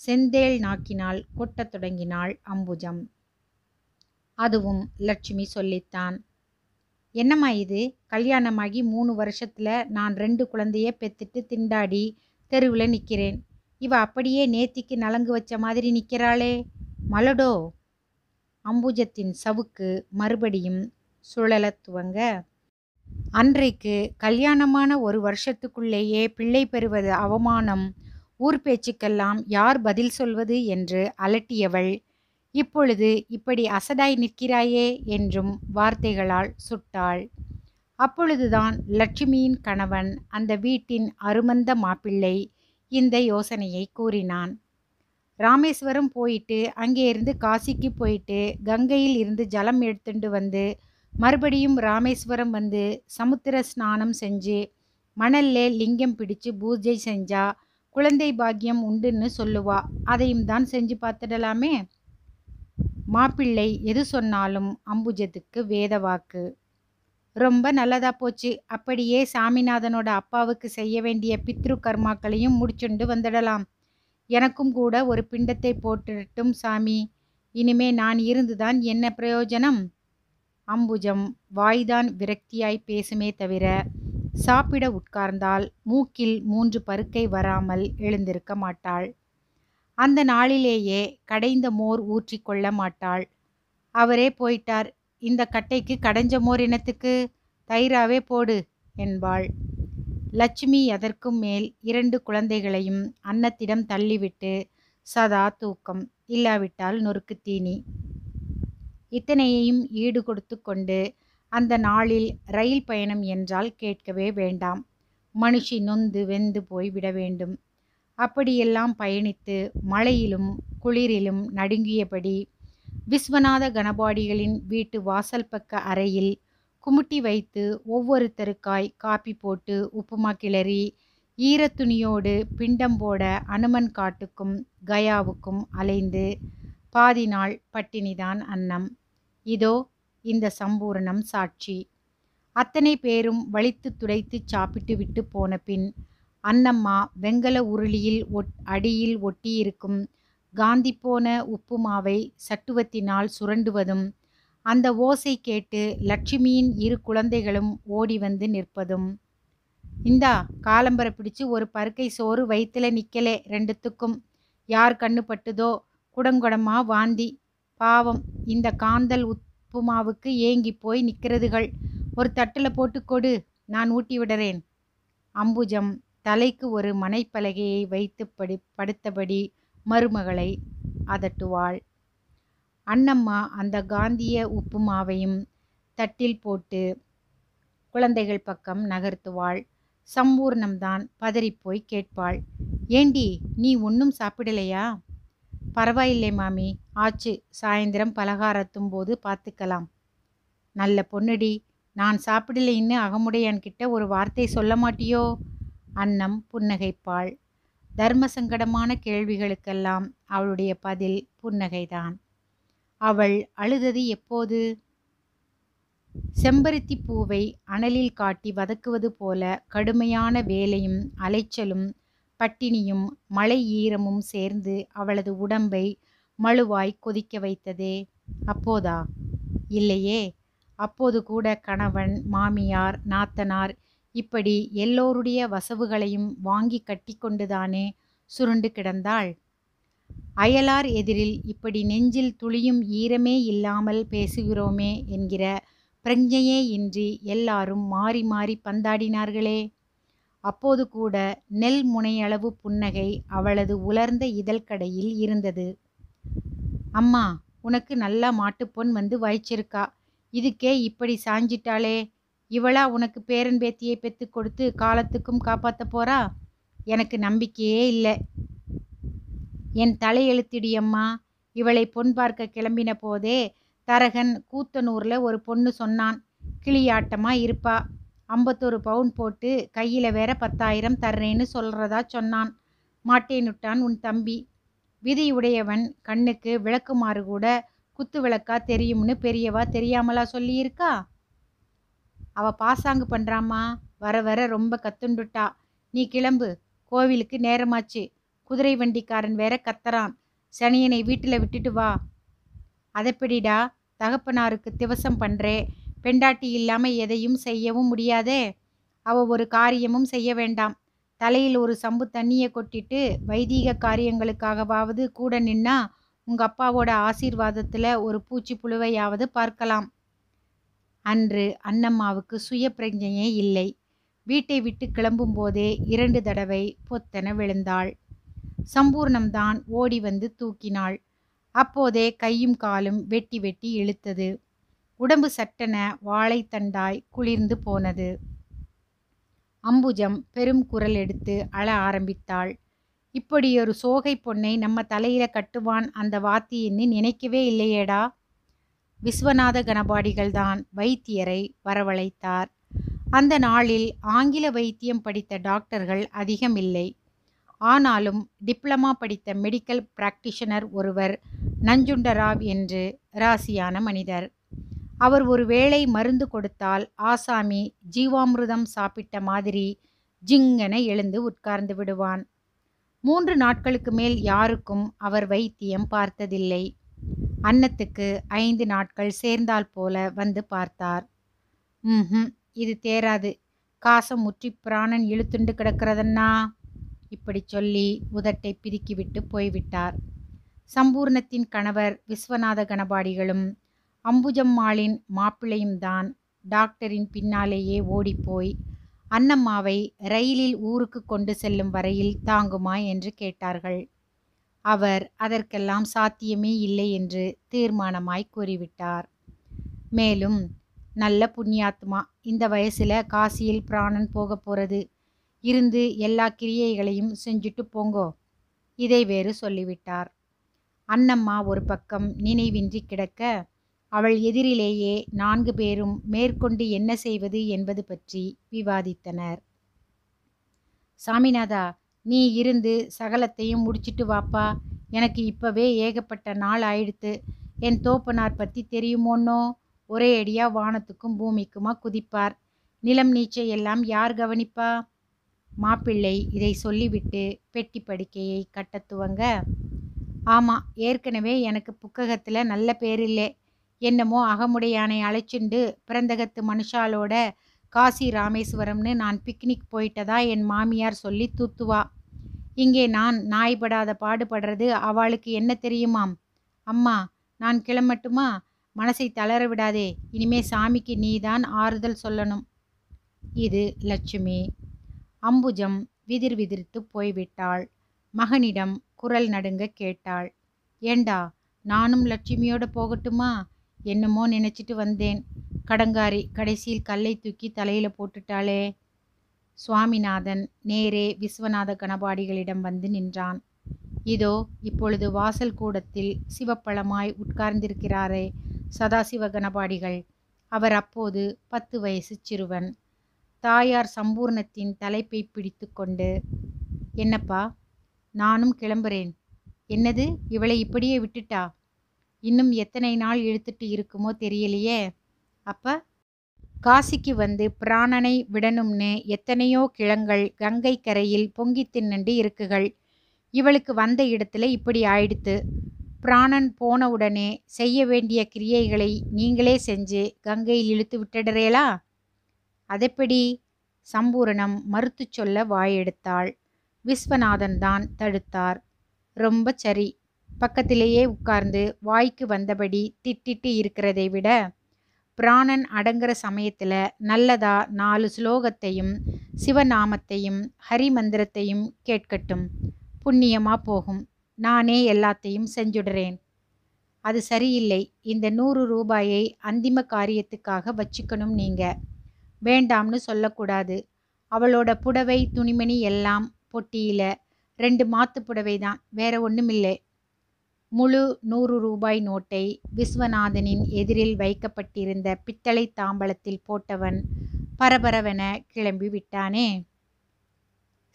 செந்தேல் நாக்கினால் கொட்டத் தொடங்கினாள் அம்புஜம் அதுவும் லட்சுமி சொல்லித்தான் என்னம்மா இது கல்யாணமாகி மூணு வருஷத்தில் நான் ரெண்டு குழந்தைய பெத்துட்டு திண்டாடி தெருவில் நிற்கிறேன் இவ அப்படியே நேத்திக்கு நலங்கு வச்ச மாதிரி நிற்கிறாளே மலடோ அம்புஜத்தின் சவுக்கு மறுபடியும் சுழலத் துவங்க அன்றைக்கு கல்யாணமான ஒரு வருஷத்துக்குள்ளேயே பிள்ளை பெறுவது அவமானம் ஊர் பேச்சுக்கெல்லாம் யார் பதில் சொல்வது என்று அலட்டியவள் இப்பொழுது இப்படி அசடாய் நிற்கிறாயே என்றும் வார்த்தைகளால் சுட்டாள் அப்பொழுதுதான் லட்சுமியின் கணவன் அந்த வீட்டின் அருமந்த மாப்பிள்ளை இந்த யோசனையை கூறினான் ராமேஸ்வரம் போயிட்டு அங்கே இருந்து காசிக்கு போயிட்டு கங்கையில் இருந்து ஜலம் எடுத்துட்டு வந்து மறுபடியும் ராமேஸ்வரம் வந்து சமுத்திர ஸ்நானம் செஞ்சு மணல்லே லிங்கம் பிடிச்சு பூஜை செஞ்சா குழந்தை பாக்கியம் உண்டுன்னு சொல்லுவா அதையும் தான் செஞ்சு பார்த்துடலாமே மாப்பிள்ளை எது சொன்னாலும் அம்புஜத்துக்கு வேத வாக்கு ரொம்ப நல்லதாக போச்சு அப்படியே சாமிநாதனோட அப்பாவுக்கு செய்ய வேண்டிய பித்ரு கர்மாக்களையும் முடிச்சுண்டு வந்துடலாம் எனக்கும் கூட ஒரு பிண்டத்தை போட்டுட்டும் சாமி இனிமே நான் இருந்துதான் என்ன பிரயோஜனம் அம்புஜம் வாய்தான் விரக்தியாய் பேசுமே தவிர சாப்பிட உட்கார்ந்தால் மூக்கில் மூன்று பருக்கை வராமல் எழுந்திருக்க மாட்டாள் அந்த நாளிலேயே கடைந்த மோர் ஊற்றிக்கொள்ள கொள்ள மாட்டாள் அவரே போயிட்டார் இந்த கட்டைக்கு கடைஞ்ச மோர் இனத்துக்கு தயிராவே போடு என்பாள் லட்சுமி அதற்கும் மேல் இரண்டு குழந்தைகளையும் அன்னத்திடம் தள்ளிவிட்டு சதா தூக்கம் இல்லாவிட்டால் நொறுக்கு தீனி இத்தனையையும் ஈடு கொடுத்து கொண்டு அந்த நாளில் ரயில் பயணம் என்றால் கேட்கவே வேண்டாம் மனுஷி நொந்து வெந்து போய் விட வேண்டும் அப்படியெல்லாம் பயணித்து மழையிலும் குளிரிலும் நடுங்கியபடி விஸ்வநாத கணபாடிகளின் வீட்டு வாசல் பக்க அறையில் குமுட்டி வைத்து ஒவ்வொருத்தருக்காய் காப்பி போட்டு உப்புமா கிளறி ஈரத்துணியோடு பிண்டம் போட அனுமன் காட்டுக்கும் கயாவுக்கும் அலைந்து பாதி நாள் பட்டினிதான் அன்னம் இதோ இந்த சம்பூரணம் சாட்சி அத்தனை பேரும் வலித்து துடைத்து சாப்பிட்டு விட்டு போன பின் அன்னம்மா வெங்கல உருளியில் ஒட் அடியில் ஒட்டியிருக்கும் காந்தி போன உப்புமாவை சட்டுவத்தினால் சுரண்டுவதும் அந்த ஓசை கேட்டு லட்சுமியின் இரு குழந்தைகளும் ஓடி வந்து நிற்பதும் இந்தா காலம்பரை பிடிச்சு ஒரு பருக்கை சோறு வயிற்றுல நிற்கலே ரெண்டுத்துக்கும் யார் கண்ணு பட்டுதோ குடங்குடமா வாந்தி பாவம் இந்த காந்தல் உப்புமாவுக்கு ஏங்கி போய் நிற்கிறதுகள் ஒரு தட்டில் போட்டு கொடு நான் ஊட்டி விடுறேன் அம்புஜம் தலைக்கு ஒரு மனைப்பலகையை வைத்து படி படுத்தபடி மருமகளை அதட்டுவாள் அண்ணம்மா அந்த காந்திய உப்புமாவையும் தட்டில் போட்டு குழந்தைகள் பக்கம் நகர்த்துவாள் சம்பூர்ணம்தான் பதறிப்போய் கேட்பாள் ஏண்டி நீ ஒன்றும் சாப்பிடலையா பரவாயில்லை மாமி ஆச்சு சாயந்தரம் பலகாரத்தும் போது பார்த்துக்கலாம் நல்ல பொண்ணுடி நான் சாப்பிடலைன்னு அகமுடையான்கிட்ட ஒரு வார்த்தை சொல்ல மாட்டியோ அன்னம் புன்னகைப்பாள் தர்ம சங்கடமான கேள்விகளுக்கெல்லாம் அவளுடைய பதில் புன்னகைதான் அவள் அழுதது எப்போது செம்பருத்தி பூவை அனலில் காட்டி வதக்குவது போல கடுமையான வேலையும் அலைச்சலும் பட்டினியும் மழை ஈரமும் சேர்ந்து அவளது உடம்பை மழுவாய் கொதிக்க வைத்ததே அப்போதா இல்லையே அப்போது கூட கணவன் மாமியார் நாத்தனார் இப்படி எல்லோருடைய வசவுகளையும் வாங்கி கட்டிக்கொண்டுதானே சுருண்டு கிடந்தாள் அயலார் எதிரில் இப்படி நெஞ்சில் துளியும் ஈரமே இல்லாமல் பேசுகிறோமே என்கிற பிரஜையே இன்றி எல்லாரும் மாறி மாறி பந்தாடினார்களே அப்போது கூட நெல் முனையளவு புன்னகை அவளது உலர்ந்த இதழ்கடையில் இருந்தது அம்மா உனக்கு நல்லா மாட்டுப்பொன் வந்து வாய்ச்சிருக்கா இதுக்கே இப்படி சாஞ்சிட்டாளே இவளா உனக்கு பேரன் பேத்தியை பெற்று கொடுத்து காலத்துக்கும் காப்பாற்ற போறா எனக்கு நம்பிக்கையே இல்லை என் தலையெழுத்திடியம்மா இவளை பொன் பார்க்க கிளம்பின போதே தரகன் கூத்தனூரில் ஒரு பொண்ணு சொன்னான் கிளியாட்டமாக இருப்பா ஐம்பத்தொரு பவுன் போட்டு கையில் வேற பத்தாயிரம் தர்றேன்னு சொல்கிறதா சொன்னான் மாட்டேனுட்டான் உன் தம்பி விதியுடையவன் கண்ணுக்கு விளக்குமாறு கூட குத்து விளக்கா தெரியும்னு பெரியவா தெரியாமலா சொல்லியிருக்கா அவள் பாசாங்கு பண்ணுறாம்மா வர வர ரொம்ப கத்துண்டுட்டா நீ கிளம்பு கோவிலுக்கு நேரமாச்சு குதிரை வண்டிக்காரன் வேற கத்துறான் சனியனை வீட்டில் விட்டுட்டு வா அதைப்படிடா தகப்பனாருக்கு திவசம் பண்ணுறே பெண்டாட்டி இல்லாமல் எதையும் செய்யவும் முடியாதே அவ ஒரு காரியமும் செய்ய வேண்டாம் தலையில் ஒரு சம்பு தண்ணியை கொட்டிட்டு வைதீக காரியங்களுக்காகவாவது கூட நின்னா உங்கள் அப்பாவோட ஆசீர்வாதத்தில் ஒரு பூச்சி புழுவையாவது பார்க்கலாம் அன்று அன்னம்மாவுக்கு சுய பிரஜையே இல்லை வீட்டை விட்டு கிளம்பும்போதே இரண்டு தடவை பொத்தென விழுந்தாள் சம்பூர்ணம்தான் ஓடி வந்து தூக்கினாள் அப்போதே கையும் காலும் வெட்டி வெட்டி இழுத்தது உடம்பு சட்டென வாழைத்தண்டாய் குளிர்ந்து போனது அம்புஜம் பெரும் குரல் எடுத்து அழ ஆரம்பித்தாள் இப்படியொரு சோகை பொண்ணை நம்ம தலையில கட்டுவான் அந்த வாத்தி நினைக்கவே இல்லையேடா விஸ்வநாத கணபாடிகள்தான் வைத்தியரை வரவழைத்தார் அந்த நாளில் ஆங்கில வைத்தியம் படித்த டாக்டர்கள் அதிகமில்லை ஆனாலும் டிப்ளமா படித்த மெடிக்கல் பிராக்டிஷனர் ஒருவர் நஞ்சுண்டராவ் என்று ராசியான மனிதர் அவர் ஒரு வேளை மருந்து கொடுத்தால் ஆசாமி ஜீவாமிருதம் சாப்பிட்ட மாதிரி ஜிங்கென எழுந்து உட்கார்ந்து விடுவான் மூன்று நாட்களுக்கு மேல் யாருக்கும் அவர் வைத்தியம் பார்த்ததில்லை அன்னத்துக்கு ஐந்து நாட்கள் சேர்ந்தால் போல வந்து பார்த்தார் ம் இது தேராது காசம் முற்றி பிராணன் இழுத்துண்டு கிடக்கிறதன்னா இப்படி சொல்லி உதட்டை பிதுக்கிவிட்டு போய்விட்டார் சம்பூர்ணத்தின் கணவர் விஸ்வநாத கணபாடிகளும் அம்புஜம்மாளின் மாப்பிள்ளையும் தான் டாக்டரின் பின்னாலேயே ஓடிப்போய் அன்னம்மாவை ரயிலில் ஊருக்கு கொண்டு செல்லும் வரையில் தாங்குமா என்று கேட்டார்கள் அவர் அதற்கெல்லாம் சாத்தியமே இல்லை என்று தீர்மானமாய் கூறிவிட்டார் மேலும் நல்ல புண்ணியாத்மா இந்த வயசில் காசியில் பிராணன் போக போகிறது இருந்து எல்லா கிரியைகளையும் செஞ்சுட்டு போங்கோ இதை வேறு சொல்லிவிட்டார் அன்னம்மா ஒரு பக்கம் நினைவின்றி கிடக்க அவள் எதிரிலேயே நான்கு பேரும் மேற்கொண்டு என்ன செய்வது என்பது பற்றி விவாதித்தனர் சாமிநாதா நீ இருந்து சகலத்தையும் முடிச்சிட்டு வாப்பா எனக்கு இப்பவே ஏகப்பட்ட நாள் ஆயிடுத்து என் தோப்பனார் பற்றி தெரியுமோன்னோ ஒரே அடியாக வானத்துக்கும் பூமிக்குமா குதிப்பார் நிலம் நீச்சை எல்லாம் யார் கவனிப்பா மாப்பிள்ளை இதை சொல்லிவிட்டு பெட்டி படுக்கையை கட்டத்துவங்க ஆமாம் ஏற்கனவே எனக்கு புக்ககத்தில் நல்ல பேர் இல்லை என்னமோ அகமுடையானை அழைச்சிண்டு பிறந்தகத்து மனுஷாலோட காசி ராமேஸ்வரம்னு நான் பிக்னிக் போயிட்டதா என் மாமியார் சொல்லி தூத்துவா இங்கே நான் நாய்படாத பாடுபடுறது அவளுக்கு என்ன தெரியுமாம் அம்மா நான் கிளம்பட்டுமா மனசை தளர விடாதே இனிமே சாமிக்கு நீதான் ஆறுதல் சொல்லணும் இது லட்சுமி அம்புஜம் விதிர் விதிர்த்து போய்விட்டாள் மகனிடம் குரல் நடுங்க கேட்டாள் ஏண்டா நானும் லட்சுமியோடு போகட்டுமா என்னமோ நினச்சிட்டு வந்தேன் கடங்காரி கடைசியில் கல்லை தூக்கி தலையில் போட்டுட்டாளே சுவாமிநாதன் நேரே விஸ்வநாத கணபாடிகளிடம் வந்து நின்றான் இதோ இப்பொழுது வாசல் கூடத்தில் சிவப்பழமாய் உட்கார்ந்திருக்கிறாரே சதாசிவ கணபாடிகள் அவர் அப்போது பத்து வயசு சிறுவன் தாயார் சம்பூர்ணத்தின் தலைப்பை பிடித்து கொண்டு என்னப்பா நானும் கிளம்புறேன் என்னது இவளை இப்படியே விட்டுட்டா இன்னும் எத்தனை நாள் இழுத்துட்டு இருக்குமோ தெரியலையே அப்போ காசிக்கு வந்து பிராணனை விடணும்னு எத்தனையோ கிழங்கள் கங்கை கரையில் பொங்கி தின்னுண்டு இருக்குகள் இவளுக்கு வந்த இடத்துல இப்படி ஆயிடுத்து பிராணன் போன உடனே செய்ய வேண்டிய கிரியைகளை நீங்களே செஞ்சு கங்கையில் இழுத்து விட்டுடுறேலா அதெப்படி சம்பூரணம் மறுத்து சொல்ல வாயெடுத்தாள் விஸ்வநாதன் தான் தடுத்தார் ரொம்ப சரி பக்கத்திலேயே உட்கார்ந்து வாய்க்கு வந்தபடி திட்டிட்டு இருக்கிறதை விட பிராணன் அடங்குற சமயத்தில் நல்லதா நாலு ஸ்லோகத்தையும் சிவநாமத்தையும் ஹரி மந்திரத்தையும் கேட்கட்டும் புண்ணியமாக போகும் நானே எல்லாத்தையும் செஞ்சுடுறேன் அது சரியில்லை இந்த நூறு ரூபாயை அந்திம காரியத்துக்காக வச்சுக்கணும் நீங்கள் வேண்டாம்னு சொல்லக்கூடாது அவளோட புடவை துணிமணி எல்லாம் பொட்டியில் ரெண்டு மாத்து புடவை தான் வேற ஒன்றுமில்லை முழு நூறு ரூபாய் நோட்டை விஸ்வநாதனின் எதிரில் வைக்கப்பட்டிருந்த பித்தளை தாம்பலத்தில் போட்டவன் பரபரவென கிளம்பி விட்டானே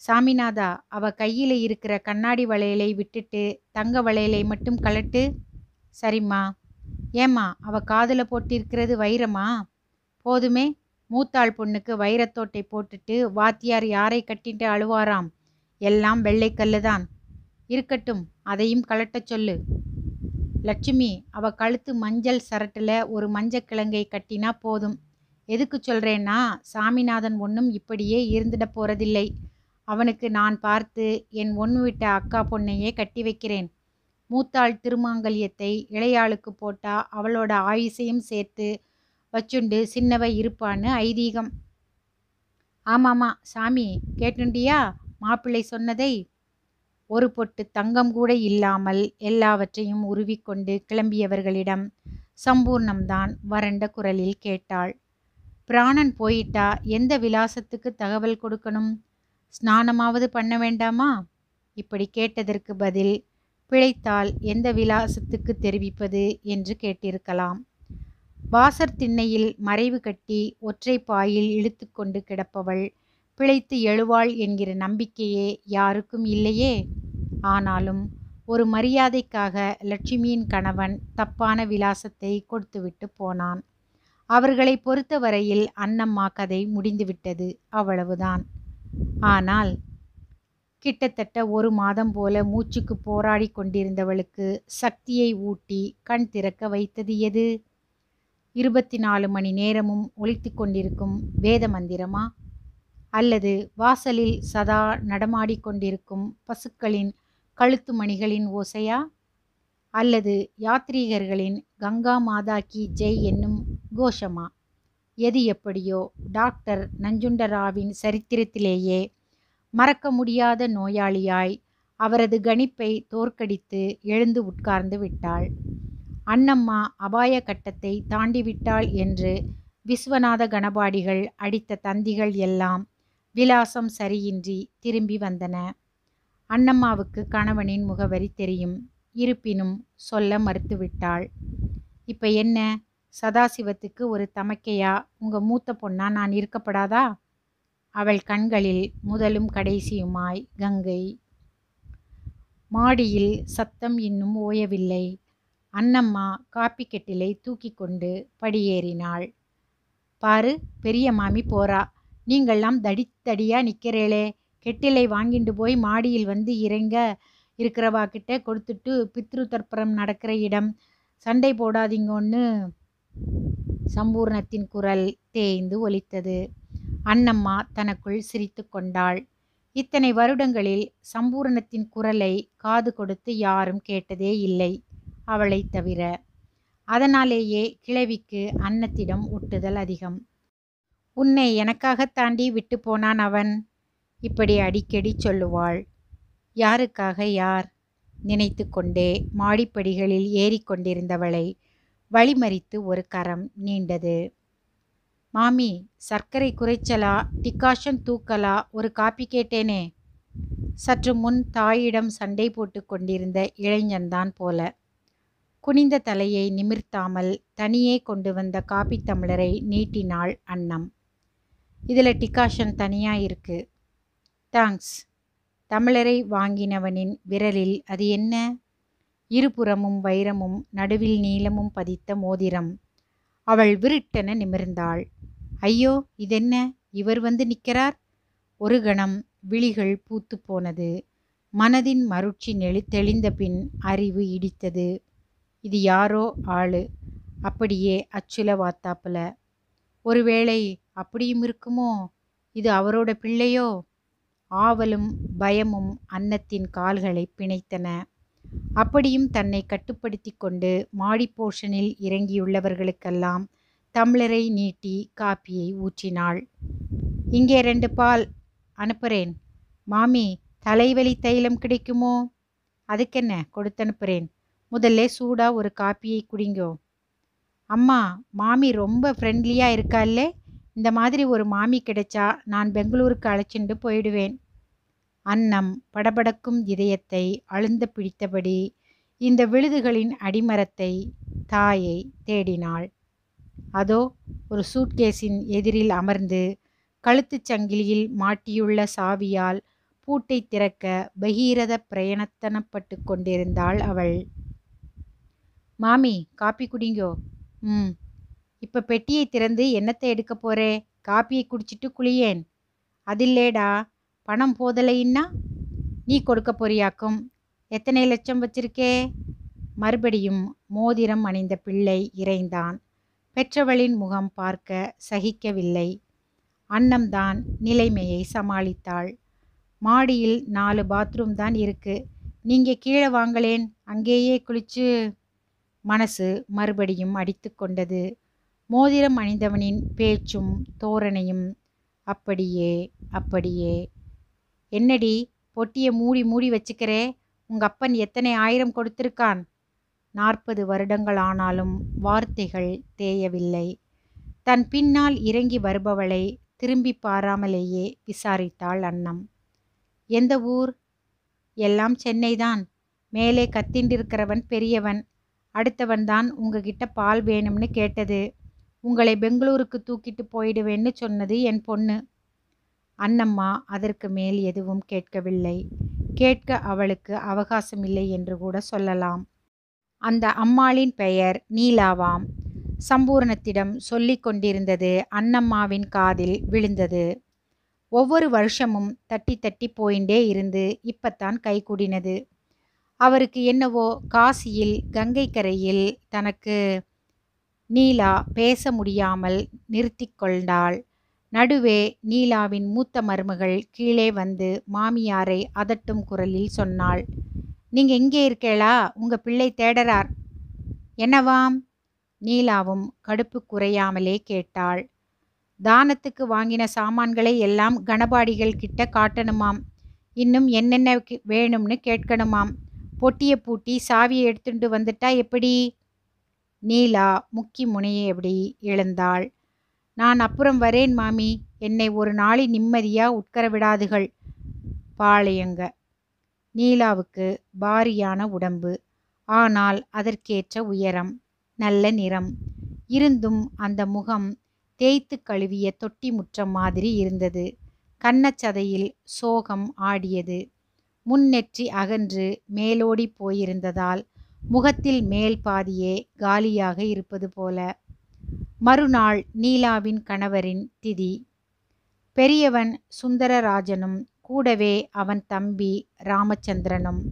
சாமிநாதா அவ கையில் இருக்கிற கண்ணாடி வளையலை விட்டுட்டு தங்க வளையலை மட்டும் கலட்டு சரிம்மா ஏம்மா அவ காதில் போட்டிருக்கிறது வைரமா போதுமே மூத்தாள் பொண்ணுக்கு வைரத்தோட்டை போட்டுட்டு வாத்தியார் யாரை கட்டிட்டு அழுவாராம் எல்லாம் வெள்ளைக்கல்லு தான் இருக்கட்டும் அதையும் கலட்டச் சொல்லு லட்சுமி அவ கழுத்து மஞ்சள் சரட்டில் ஒரு கிழங்கை கட்டினா போதும் எதுக்கு சொல்கிறேன்னா சாமிநாதன் ஒன்றும் இப்படியே இருந்துட போகிறதில்லை அவனுக்கு நான் பார்த்து என் ஒன்று விட்ட அக்கா பொண்ணையே கட்டி வைக்கிறேன் மூத்தாள் திருமாங்கல்யத்தை இளையாளுக்கு போட்டா அவளோட ஆயுசையும் சேர்த்து வச்சுண்டு சின்னவ இருப்பான்னு ஐதீகம் ஆமாமா சாமி கேட்டுண்டியா மாப்பிள்ளை சொன்னதை ஒரு பொட்டு தங்கம் கூட இல்லாமல் எல்லாவற்றையும் உருவிக்கொண்டு கிளம்பியவர்களிடம் சம்பூர்ணம்தான் வறண்ட குரலில் கேட்டாள் பிராணன் போயிட்டா எந்த விலாசத்துக்கு தகவல் கொடுக்கணும் ஸ்நானமாவது பண்ண வேண்டாமா இப்படி கேட்டதற்கு பதில் பிழைத்தால் எந்த விலாசத்துக்கு தெரிவிப்பது என்று கேட்டிருக்கலாம் வாசர் திண்ணையில் மறைவு கட்டி ஒற்றை பாயில் இழுத்து கொண்டு கிடப்பவள் பிழைத்து எழுவாள் என்கிற நம்பிக்கையே யாருக்கும் இல்லையே ஆனாலும் ஒரு மரியாதைக்காக லட்சுமியின் கணவன் தப்பான விலாசத்தை கொடுத்துவிட்டு போனான் அவர்களை பொறுத்தவரையில் அன்னம்மா கதை முடிந்துவிட்டது அவ்வளவுதான் ஆனால் கிட்டத்தட்ட ஒரு மாதம் போல மூச்சுக்கு போராடி கொண்டிருந்தவளுக்கு சக்தியை ஊட்டி கண் திறக்க வைத்தது எது இருபத்தி நாலு மணி நேரமும் ஒழித்து கொண்டிருக்கும் வேத மந்திரமா அல்லது வாசலில் சதா நடமாடிக்கொண்டிருக்கும் பசுக்களின் கழுத்து மணிகளின் ஓசையா அல்லது யாத்ரீகர்களின் கங்கா மாதா கி ஜெய் என்னும் கோஷமா எது எப்படியோ டாக்டர் நஞ்சுண்டராவின் சரித்திரத்திலேயே மறக்க முடியாத நோயாளியாய் அவரது கணிப்பை தோற்கடித்து எழுந்து உட்கார்ந்து விட்டாள் அன்னம்மா அபாய கட்டத்தை தாண்டிவிட்டாள் என்று விஸ்வநாத கணபாடிகள் அடித்த தந்திகள் எல்லாம் விலாசம் சரியின்றி திரும்பி வந்தன அன்னம்மாவுக்கு கணவனின் முகவரி தெரியும் இருப்பினும் சொல்ல மறுத்துவிட்டாள் இப்போ என்ன சதாசிவத்துக்கு ஒரு தமக்கையா உங்கள் மூத்த பொண்ணா நான் இருக்கப்படாதா அவள் கண்களில் முதலும் கடைசியுமாய் கங்கை மாடியில் சத்தம் இன்னும் ஓயவில்லை அன்னம்மா காப்பி கெட்டிலை தூக்கி கொண்டு படியேறினாள் பாரு பெரிய மாமி போறா நீங்கள்லாம் தடித்தடியா நிற்கிறேளே கெட்டிலை வாங்கிட்டு போய் மாடியில் வந்து இறங்க இருக்கிறவா கிட்டே கொடுத்துட்டு பித்ரு தர்ப்பணம் நடக்கிற இடம் சண்டை போடாதீங்கன்னு சம்பூர்ணத்தின் குரல் தேய்ந்து ஒலித்தது அண்ணம்மா தனக்குள் சிரித்து கொண்டாள் இத்தனை வருடங்களில் சம்பூரணத்தின் குரலை காது கொடுத்து யாரும் கேட்டதே இல்லை அவளை தவிர அதனாலேயே கிழவிக்கு அன்னத்திடம் ஒட்டுதல் அதிகம் உன்னை எனக்காக தாண்டி விட்டு போனான் அவன் இப்படி அடிக்கடி சொல்லுவாள் யாருக்காக யார் நினைத்து கொண்டே மாடிப்படிகளில் ஏறிக்கொண்டிருந்தவளை வழிமறித்து ஒரு கரம் நீண்டது மாமி சர்க்கரை குறைச்சலா டிகாஷன் தூக்கலா ஒரு காப்பி கேட்டேனே சற்று முன் தாயிடம் சண்டை போட்டு கொண்டிருந்த இளைஞன்தான் போல குனிந்த தலையை நிமிர்த்தாமல் தனியே கொண்டு வந்த காப்பி தமிழரை நீட்டினாள் அன்னம் இதில் டிகாஷன் தனியாக இருக்குது தேங்க்ஸ் தமிழரை வாங்கினவனின் விரலில் அது என்ன இருபுறமும் வைரமும் நடுவில் நீளமும் பதித்த மோதிரம் அவள் விருட்டென நிமிர்ந்தாள் ஐயோ இதென்ன இவர் வந்து நிற்கிறார் ஒரு கணம் விழிகள் பூத்து போனது மனதின் மருட்சி நெளி தெளிந்த பின் அறிவு இடித்தது இது யாரோ ஆளு அப்படியே அச்சுல வாத்தாப்புல ஒருவேளை அப்படியும் இருக்குமோ இது அவரோட பிள்ளையோ ஆவலும் பயமும் அன்னத்தின் கால்களை பிணைத்தன அப்படியும் தன்னை கட்டுப்படுத்தி கொண்டு மாடி போர்ஷனில் இறங்கியுள்ளவர்களுக்கெல்லாம் தம்ளரை நீட்டி காப்பியை ஊற்றினாள் இங்கே ரெண்டு பால் அனுப்புகிறேன் மாமி தலைவலி தைலம் கிடைக்குமோ அதுக்கென்ன கொடுத்து அனுப்புகிறேன் முதல்ல சூடாக ஒரு காப்பியை குடிங்கோ அம்மா மாமி ரொம்ப ஃப்ரெண்ட்லியாக இருக்கால்லே இந்த மாதிரி ஒரு மாமி கிடைச்சா நான் பெங்களூருக்கு அழைச்சிண்டு போயிடுவேன் அன்னம் படபடக்கும் இதயத்தை அழுந்த பிடித்தபடி இந்த விழுதுகளின் அடிமரத்தை தாயை தேடினாள் அதோ ஒரு சூட்கேஸின் எதிரில் அமர்ந்து கழுத்துச் சங்கிலியில் மாட்டியுள்ள சாவியால் பூட்டை திறக்க பகீரத பிரயணத்தனப்பட்டு கொண்டிருந்தாள் அவள் மாமி காப்பி குடிங்கோ ம் இப்போ பெட்டியை திறந்து என்னத்தை எடுக்க போறே காப்பியை குடிச்சிட்டு குளியேன் அதில்லேடா பணம் போதலைன்னா நீ கொடுக்க போறியாக்கும் எத்தனை லட்சம் வச்சிருக்கே மறுபடியும் மோதிரம் அணிந்த பிள்ளை இறைந்தான் பெற்றவளின் முகம் பார்க்க சகிக்கவில்லை அன்னம்தான் நிலைமையை சமாளித்தாள் மாடியில் நாலு பாத்ரூம் தான் இருக்கு நீங்க கீழே வாங்களேன் அங்கேயே குளிச்சு மனசு மறுபடியும் அடித்து கொண்டது மோதிரம் அணிந்தவனின் பேச்சும் தோரணையும் அப்படியே அப்படியே என்னடி பொட்டிய மூடி மூடி வச்சுக்கிறே உங்க அப்பன் எத்தனை ஆயிரம் கொடுத்திருக்கான் நாற்பது வருடங்கள் ஆனாலும் வார்த்தைகள் தேயவில்லை தன் பின்னால் இறங்கி வருபவளை திரும்பி பாராமலேயே விசாரித்தாள் அன்னம் எந்த ஊர் எல்லாம் சென்னைதான் மேலே கத்திண்டிருக்கிறவன் பெரியவன் அடுத்தவன்தான் உங்ககிட்ட பால் வேணும்னு கேட்டது உங்களை பெங்களூருக்கு தூக்கிட்டு போயிடுவேன்னு சொன்னது என் பொண்ணு அண்ணம்மா அதற்கு மேல் எதுவும் கேட்கவில்லை கேட்க அவளுக்கு அவகாசமில்லை என்று கூட சொல்லலாம் அந்த அம்மாளின் பெயர் நீலாவாம் சம்பூர்ணத்திடம் சொல்லி கொண்டிருந்தது அண்ணம்மாவின் காதில் விழுந்தது ஒவ்வொரு வருஷமும் தட்டி தட்டி போயிண்டே இருந்து இப்பத்தான் கைகூடினது அவருக்கு என்னவோ காசியில் கங்கை கரையில் தனக்கு நீலா பேச முடியாமல் நிறுத்தி கொண்டாள் நடுவே நீலாவின் மூத்த மருமகள் கீழே வந்து மாமியாரை அதட்டும் குரலில் சொன்னாள் நீங்கள் இங்கே இருக்கேளா உங்கள் பிள்ளை தேடறார் என்னவாம் நீலாவும் கடுப்பு குறையாமலே கேட்டாள் தானத்துக்கு வாங்கின சாமான்களை எல்லாம் கனபாடிகள் கிட்ட காட்டணுமாம் இன்னும் என்னென்ன வேணும்னு கேட்கணுமாம் பொட்டியை பூட்டி சாவியை எடுத்துட்டு வந்துட்டா எப்படி நீலா முக்கி முனையை அப்படி எழுந்தாள் நான் அப்புறம் வரேன் மாமி என்னை ஒரு நாளை நிம்மதியாக உட்கார விடாதுகள் பாளையங்க நீலாவுக்கு பாரியான உடம்பு ஆனால் அதற்கேற்ற உயரம் நல்ல நிறம் இருந்தும் அந்த முகம் தேய்த்து கழுவிய தொட்டி முற்றம் மாதிரி இருந்தது கன்னச்சதையில் சோகம் ஆடியது முன்னெற்றி அகன்று மேலோடி போயிருந்ததால் முகத்தில் மேல் பாதியே காலியாக இருப்பது போல மறுநாள் நீலாவின் கணவரின் திதி பெரியவன் சுந்தரராஜனும் கூடவே அவன் தம்பி ராமச்சந்திரனும்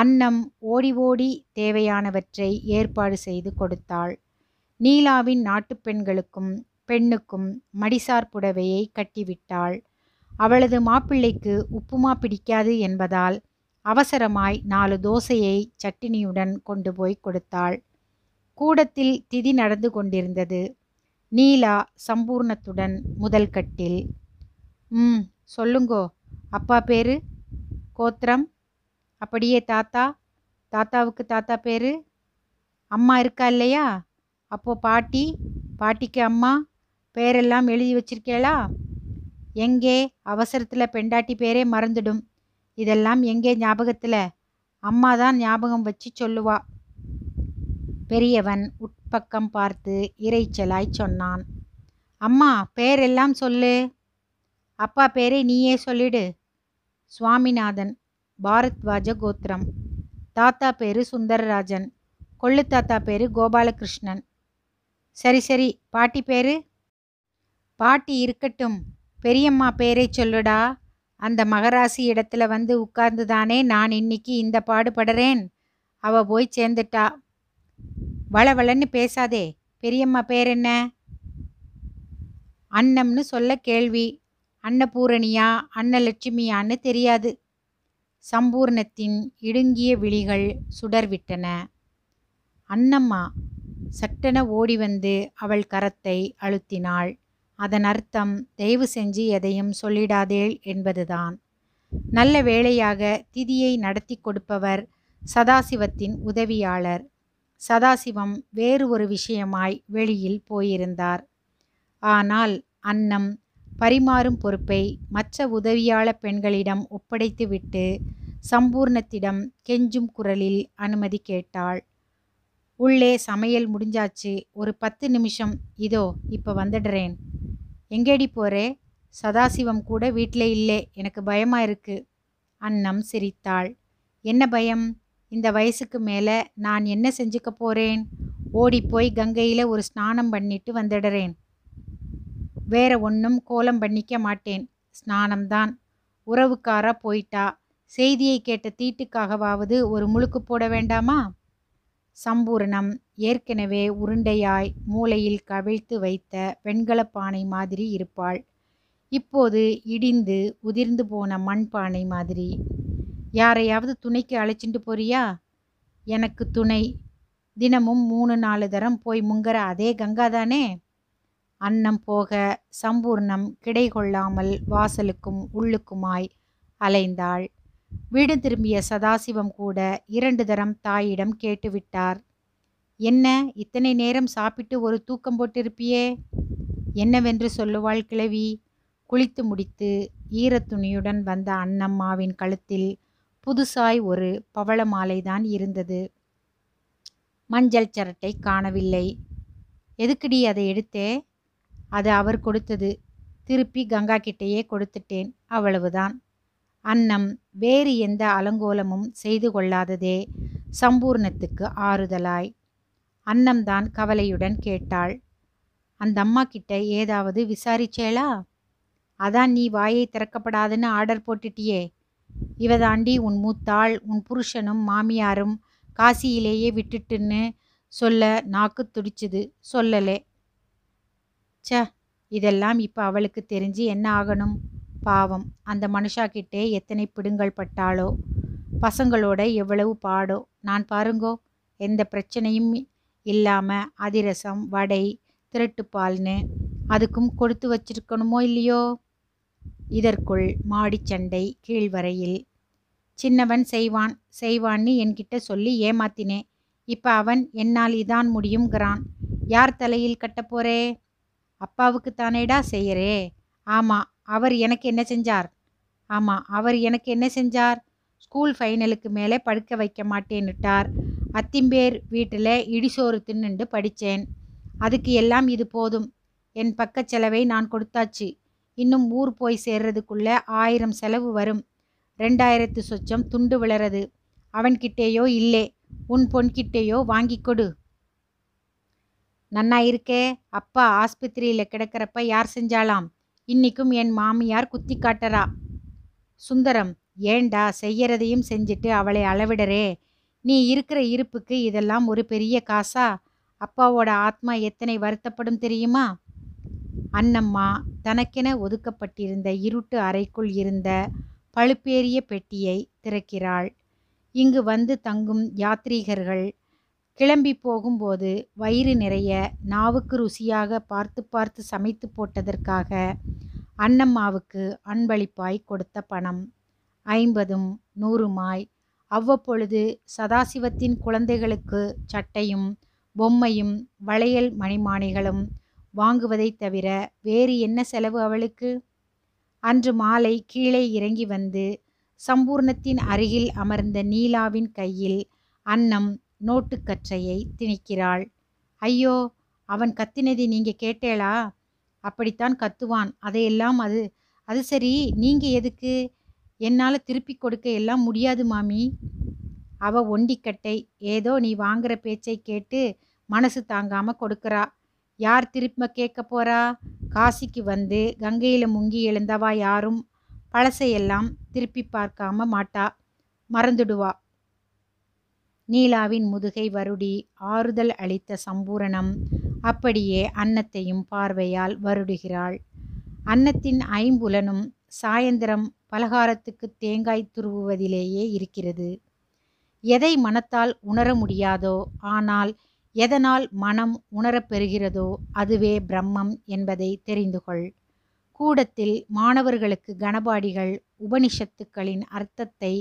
அன்னம் ஓடி ஓடி தேவையானவற்றை ஏற்பாடு செய்து கொடுத்தாள் நீலாவின் நாட்டு பெண்களுக்கும் பெண்ணுக்கும் மடிசார் புடவையை கட்டிவிட்டாள் அவளது மாப்பிள்ளைக்கு உப்புமா பிடிக்காது என்பதால் அவசரமாய் நாலு தோசையை சட்டினியுடன் கொண்டு போய் கொடுத்தாள் கூடத்தில் திதி நடந்து கொண்டிருந்தது நீலா சம்பூர்ணத்துடன் முதல் கட்டில் ம் சொல்லுங்கோ அப்பா பேரு கோத்திரம் அப்படியே தாத்தா தாத்தாவுக்கு தாத்தா பேரு அம்மா இருக்கா இல்லையா அப்போ பாட்டி பாட்டிக்கு அம்மா பேரெல்லாம் எழுதி வச்சிருக்கேளா எங்கே அவசரத்தில் பெண்டாட்டி பேரே மறந்துடும் இதெல்லாம் எங்கே ஞாபகத்தில் அம்மா தான் ஞாபகம் வச்சு சொல்லுவா பெரியவன் உட்பக்கம் பார்த்து இறைச்சலாய் சொன்னான் அம்மா பேரெல்லாம் சொல்லு அப்பா பேரை நீயே சொல்லிடு சுவாமிநாதன் பாரத்வாஜ கோத்திரம் தாத்தா பேரு சுந்தரராஜன் கொள்ளு தாத்தா பேரு கோபாலகிருஷ்ணன் சரி சரி பாட்டி பேரு பாட்டி இருக்கட்டும் பெரியம்மா பேரை சொல்லுடா அந்த மகராசி இடத்துல வந்து உட்கார்ந்து தானே நான் இன்னைக்கு இந்த பாடுபடுறேன் அவ போய் சேர்ந்துட்டா வளவளன்னு பேசாதே பெரியம்மா பேர் என்ன அன்னம்னு சொல்ல கேள்வி அன்னபூரணியா அன்னலட்சுமியான்னு தெரியாது சம்பூர்ணத்தின் இடுங்கிய விழிகள் சுடர்விட்டன அன்னம்மா சட்டென ஓடி வந்து அவள் கரத்தை அழுத்தினாள் அதன் அர்த்தம் தயவு செஞ்சு எதையும் சொல்லிடாதேள் என்பதுதான் நல்ல வேளையாக திதியை நடத்தி கொடுப்பவர் சதாசிவத்தின் உதவியாளர் சதாசிவம் வேறு ஒரு விஷயமாய் வெளியில் போயிருந்தார் ஆனால் அன்னம் பரிமாறும் பொறுப்பை மற்ற உதவியாள பெண்களிடம் ஒப்படைத்துவிட்டு சம்பூர்ணத்திடம் கெஞ்சும் குரலில் அனுமதி கேட்டாள் உள்ளே சமையல் முடிஞ்சாச்சு ஒரு பத்து நிமிஷம் இதோ இப்போ வந்துடுறேன் எங்கேடி போறே சதாசிவம் கூட வீட்டில் இல்லை எனக்கு பயமாக இருக்கு அன்னம் சிரித்தாள் என்ன பயம் இந்த வயசுக்கு மேலே நான் என்ன செஞ்சுக்க போகிறேன் ஓடிப்போய் கங்கையில் ஒரு ஸ்நானம் பண்ணிட்டு வந்துடுறேன் வேற ஒன்றும் கோலம் பண்ணிக்க மாட்டேன் ஸ்நானம்தான் உறவுக்காரா போயிட்டா செய்தியை கேட்ட தீட்டுக்காகவாவது ஒரு முழுக்கு போட வேண்டாமா சம்பூரணம் ஏற்கனவே உருண்டையாய் மூலையில் கவிழ்த்து வைத்த வெண்கலப்பானை மாதிரி இருப்பாள் இப்போது இடிந்து உதிர்ந்து போன மண்பானை மாதிரி யாரையாவது துணைக்கு அழைச்சிட்டு போறியா எனக்கு துணை தினமும் மூணு நாலு தரம் போய் முங்குற அதே கங்கா தானே அன்னம் போக சம்பூர்ணம் கிடை கொள்ளாமல் வாசலுக்கும் உள்ளுக்குமாய் அலைந்தாள் வீடு திரும்பிய சதாசிவம் கூட இரண்டு தரம் தாயிடம் கேட்டுவிட்டார் என்ன இத்தனை நேரம் சாப்பிட்டு ஒரு தூக்கம் போட்டிருப்பியே என்னவென்று சொல்லுவாள் கிழவி குளித்து முடித்து ஈரத்துணியுடன் வந்த அண்ணம்மாவின் கழுத்தில் புதுசாய் ஒரு பவள மாலைதான் இருந்தது மஞ்சள் சரட்டை காணவில்லை எதுக்குடி அதை எடுத்தே அது அவர் கொடுத்தது திருப்பி கங்கா கிட்டேயே கொடுத்துட்டேன் அவ்வளவுதான் அன்னம் வேறு எந்த அலங்கோலமும் செய்து கொள்ளாததே சம்பூர்ணத்துக்கு ஆறுதலாய் அன்னம்தான் கவலையுடன் கேட்டாள் அந்த அம்மா கிட்ட ஏதாவது விசாரிச்சேளா அதான் நீ வாயை திறக்கப்படாதுன்னு ஆர்டர் போட்டுட்டியே இவ தாண்டி உன் மூத்தாள் உன் புருஷனும் மாமியாரும் காசியிலேயே விட்டுட்டுன்னு சொல்ல நாக்கு துடிச்சுது சொல்லலே ச இதெல்லாம் இப்போ அவளுக்கு தெரிஞ்சு என்ன ஆகணும் பாவம் அந்த மனுஷா கிட்டே எத்தனை பிடுங்கள் பட்டாளோ பசங்களோட எவ்வளவு பாடோ நான் பாருங்கோ எந்த பிரச்சனையும் இல்லாமல் அதிரசம் வடை திரட்டுப்பால்னு அதுக்கும் கொடுத்து வச்சிருக்கணுமோ இல்லையோ இதற்குள் மாடிச்சண்டை கீழ்வரையில் சின்னவன் செய்வான் செய்வான்னு என்கிட்ட சொல்லி ஏமாத்தினேன் இப்போ அவன் என்னால் இதான் முடியுங்கிறான் யார் தலையில் கட்டப்போறே அப்பாவுக்கு தானேடா செய்யறே ஆமாம் அவர் எனக்கு என்ன செஞ்சார் ஆமாம் அவர் எனக்கு என்ன செஞ்சார் ஸ்கூல் ஃபைனலுக்கு மேலே படுக்க வைக்க மாட்டேன்னுட்டார் அத்திம்பேர் வீட்டில் இடிசோறு தின்னுண்டு படித்தேன் அதுக்கு எல்லாம் இது போதும் என் பக்க செலவை நான் கொடுத்தாச்சு இன்னும் ஊர் போய் சேர்றதுக்குள்ளே ஆயிரம் செலவு வரும் ரெண்டாயிரத்து சொச்சம் துண்டு விளறது அவன்கிட்டேயோ இல்லே உன் பொன்கிட்டேயோ வாங்கி கொடு நன்னா இருக்கே அப்பா ஆஸ்பத்திரியில் கிடக்கிறப்ப யார் செஞ்சாலாம் இன்னிக்கும் என் மாமியார் குத்தி காட்டறா சுந்தரம் ஏண்டா செய்யறதையும் செஞ்சுட்டு அவளை அளவிடறே நீ இருக்கிற இருப்புக்கு இதெல்லாம் ஒரு பெரிய காசா அப்பாவோட ஆத்மா எத்தனை வருத்தப்படும் தெரியுமா அன்னம்மா தனக்கென ஒதுக்கப்பட்டிருந்த இருட்டு அறைக்குள் இருந்த பழுப்பேறிய பெட்டியை திறக்கிறாள் இங்கு வந்து தங்கும் யாத்ரீகர்கள் கிளம்பி போகும்போது வயிறு நிறைய நாவுக்கு ருசியாக பார்த்து பார்த்து சமைத்து போட்டதற்காக அன்னம்மாவுக்கு அன்பளிப்பாய் கொடுத்த பணம் ஐம்பதும் நூறுமாய் அவ்வப்பொழுது சதாசிவத்தின் குழந்தைகளுக்கு சட்டையும் பொம்மையும் வளையல் மணிமாணிகளும் வாங்குவதைத் தவிர வேறு என்ன செலவு அவளுக்கு அன்று மாலை கீழே இறங்கி வந்து சம்பூர்ணத்தின் அருகில் அமர்ந்த நீலாவின் கையில் அன்னம் நோட்டுக்கற்றையை திணிக்கிறாள் ஐயோ அவன் கத்தினதை நீங்க கேட்டேளா அப்படித்தான் கத்துவான் அதையெல்லாம் அது அது சரி நீங்க எதுக்கு என்னால் திருப்பி கொடுக்க எல்லாம் முடியாது மாமி அவ ஒண்டிக்கட்டை ஏதோ நீ வாங்குற பேச்சை கேட்டு மனசு தாங்காம கொடுக்குறா யார் திரும்ப கேட்க போறா காசிக்கு வந்து கங்கையில் முங்கி எழுந்தவா யாரும் பழசையெல்லாம் திருப்பி பார்க்காம மாட்டா மறந்துடுவா நீலாவின் முதுகை வருடி ஆறுதல் அளித்த சம்பூரணம் அப்படியே அன்னத்தையும் பார்வையால் வருடுகிறாள் அன்னத்தின் ஐம்புலனும் சாயந்தரம் பலகாரத்துக்கு தேங்காய் துருவுவதிலேயே இருக்கிறது எதை மனத்தால் உணர முடியாதோ ஆனால் எதனால் மனம் உணரப்பெறுகிறதோ அதுவே பிரம்மம் என்பதை தெரிந்து கொள் கூடத்தில் மாணவர்களுக்கு கணபாடிகள் உபனிஷத்துக்களின் அர்த்தத்தை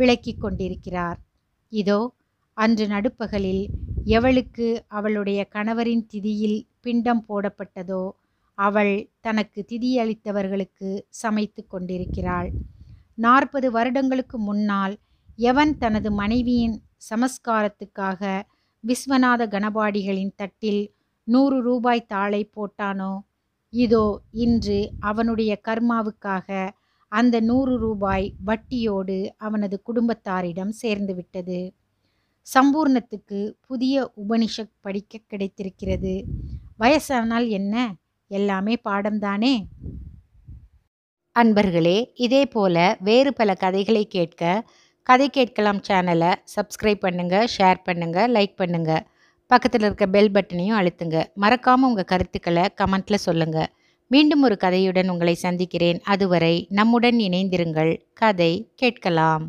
விளக்கி கொண்டிருக்கிறார் இதோ அன்று நடுப்பகலில் எவளுக்கு அவளுடைய கணவரின் திதியில் பிண்டம் போடப்பட்டதோ அவள் தனக்கு திதியளித்தவர்களுக்கு சமைத்து கொண்டிருக்கிறாள் நாற்பது வருடங்களுக்கு முன்னால் எவன் தனது மனைவியின் சமஸ்காரத்துக்காக விஸ்வநாத கணபாடிகளின் தட்டில் நூறு ரூபாய் தாளை போட்டானோ இதோ இன்று அவனுடைய கர்மாவுக்காக அந்த நூறு ரூபாய் வட்டியோடு அவனது குடும்பத்தாரிடம் சேர்ந்துவிட்டது சம்பூர்ணத்துக்கு புதிய உபனிஷக் படிக்க கிடைத்திருக்கிறது வயசானால் என்ன எல்லாமே பாடம்தானே அன்பர்களே இதே போல் வேறு பல கதைகளை கேட்க கதை கேட்கலாம் சேனலை சப்ஸ்கிரைப் பண்ணுங்கள் ஷேர் பண்ணுங்கள் லைக் பண்ணுங்கள் பக்கத்தில் இருக்க பெல் பட்டனையும் அழுத்துங்க மறக்காமல் உங்கள் கருத்துக்களை கமெண்ட்டில் சொல்லுங்கள் மீண்டும் ஒரு கதையுடன் உங்களை சந்திக்கிறேன் அதுவரை நம்முடன் இணைந்திருங்கள் கதை கேட்கலாம்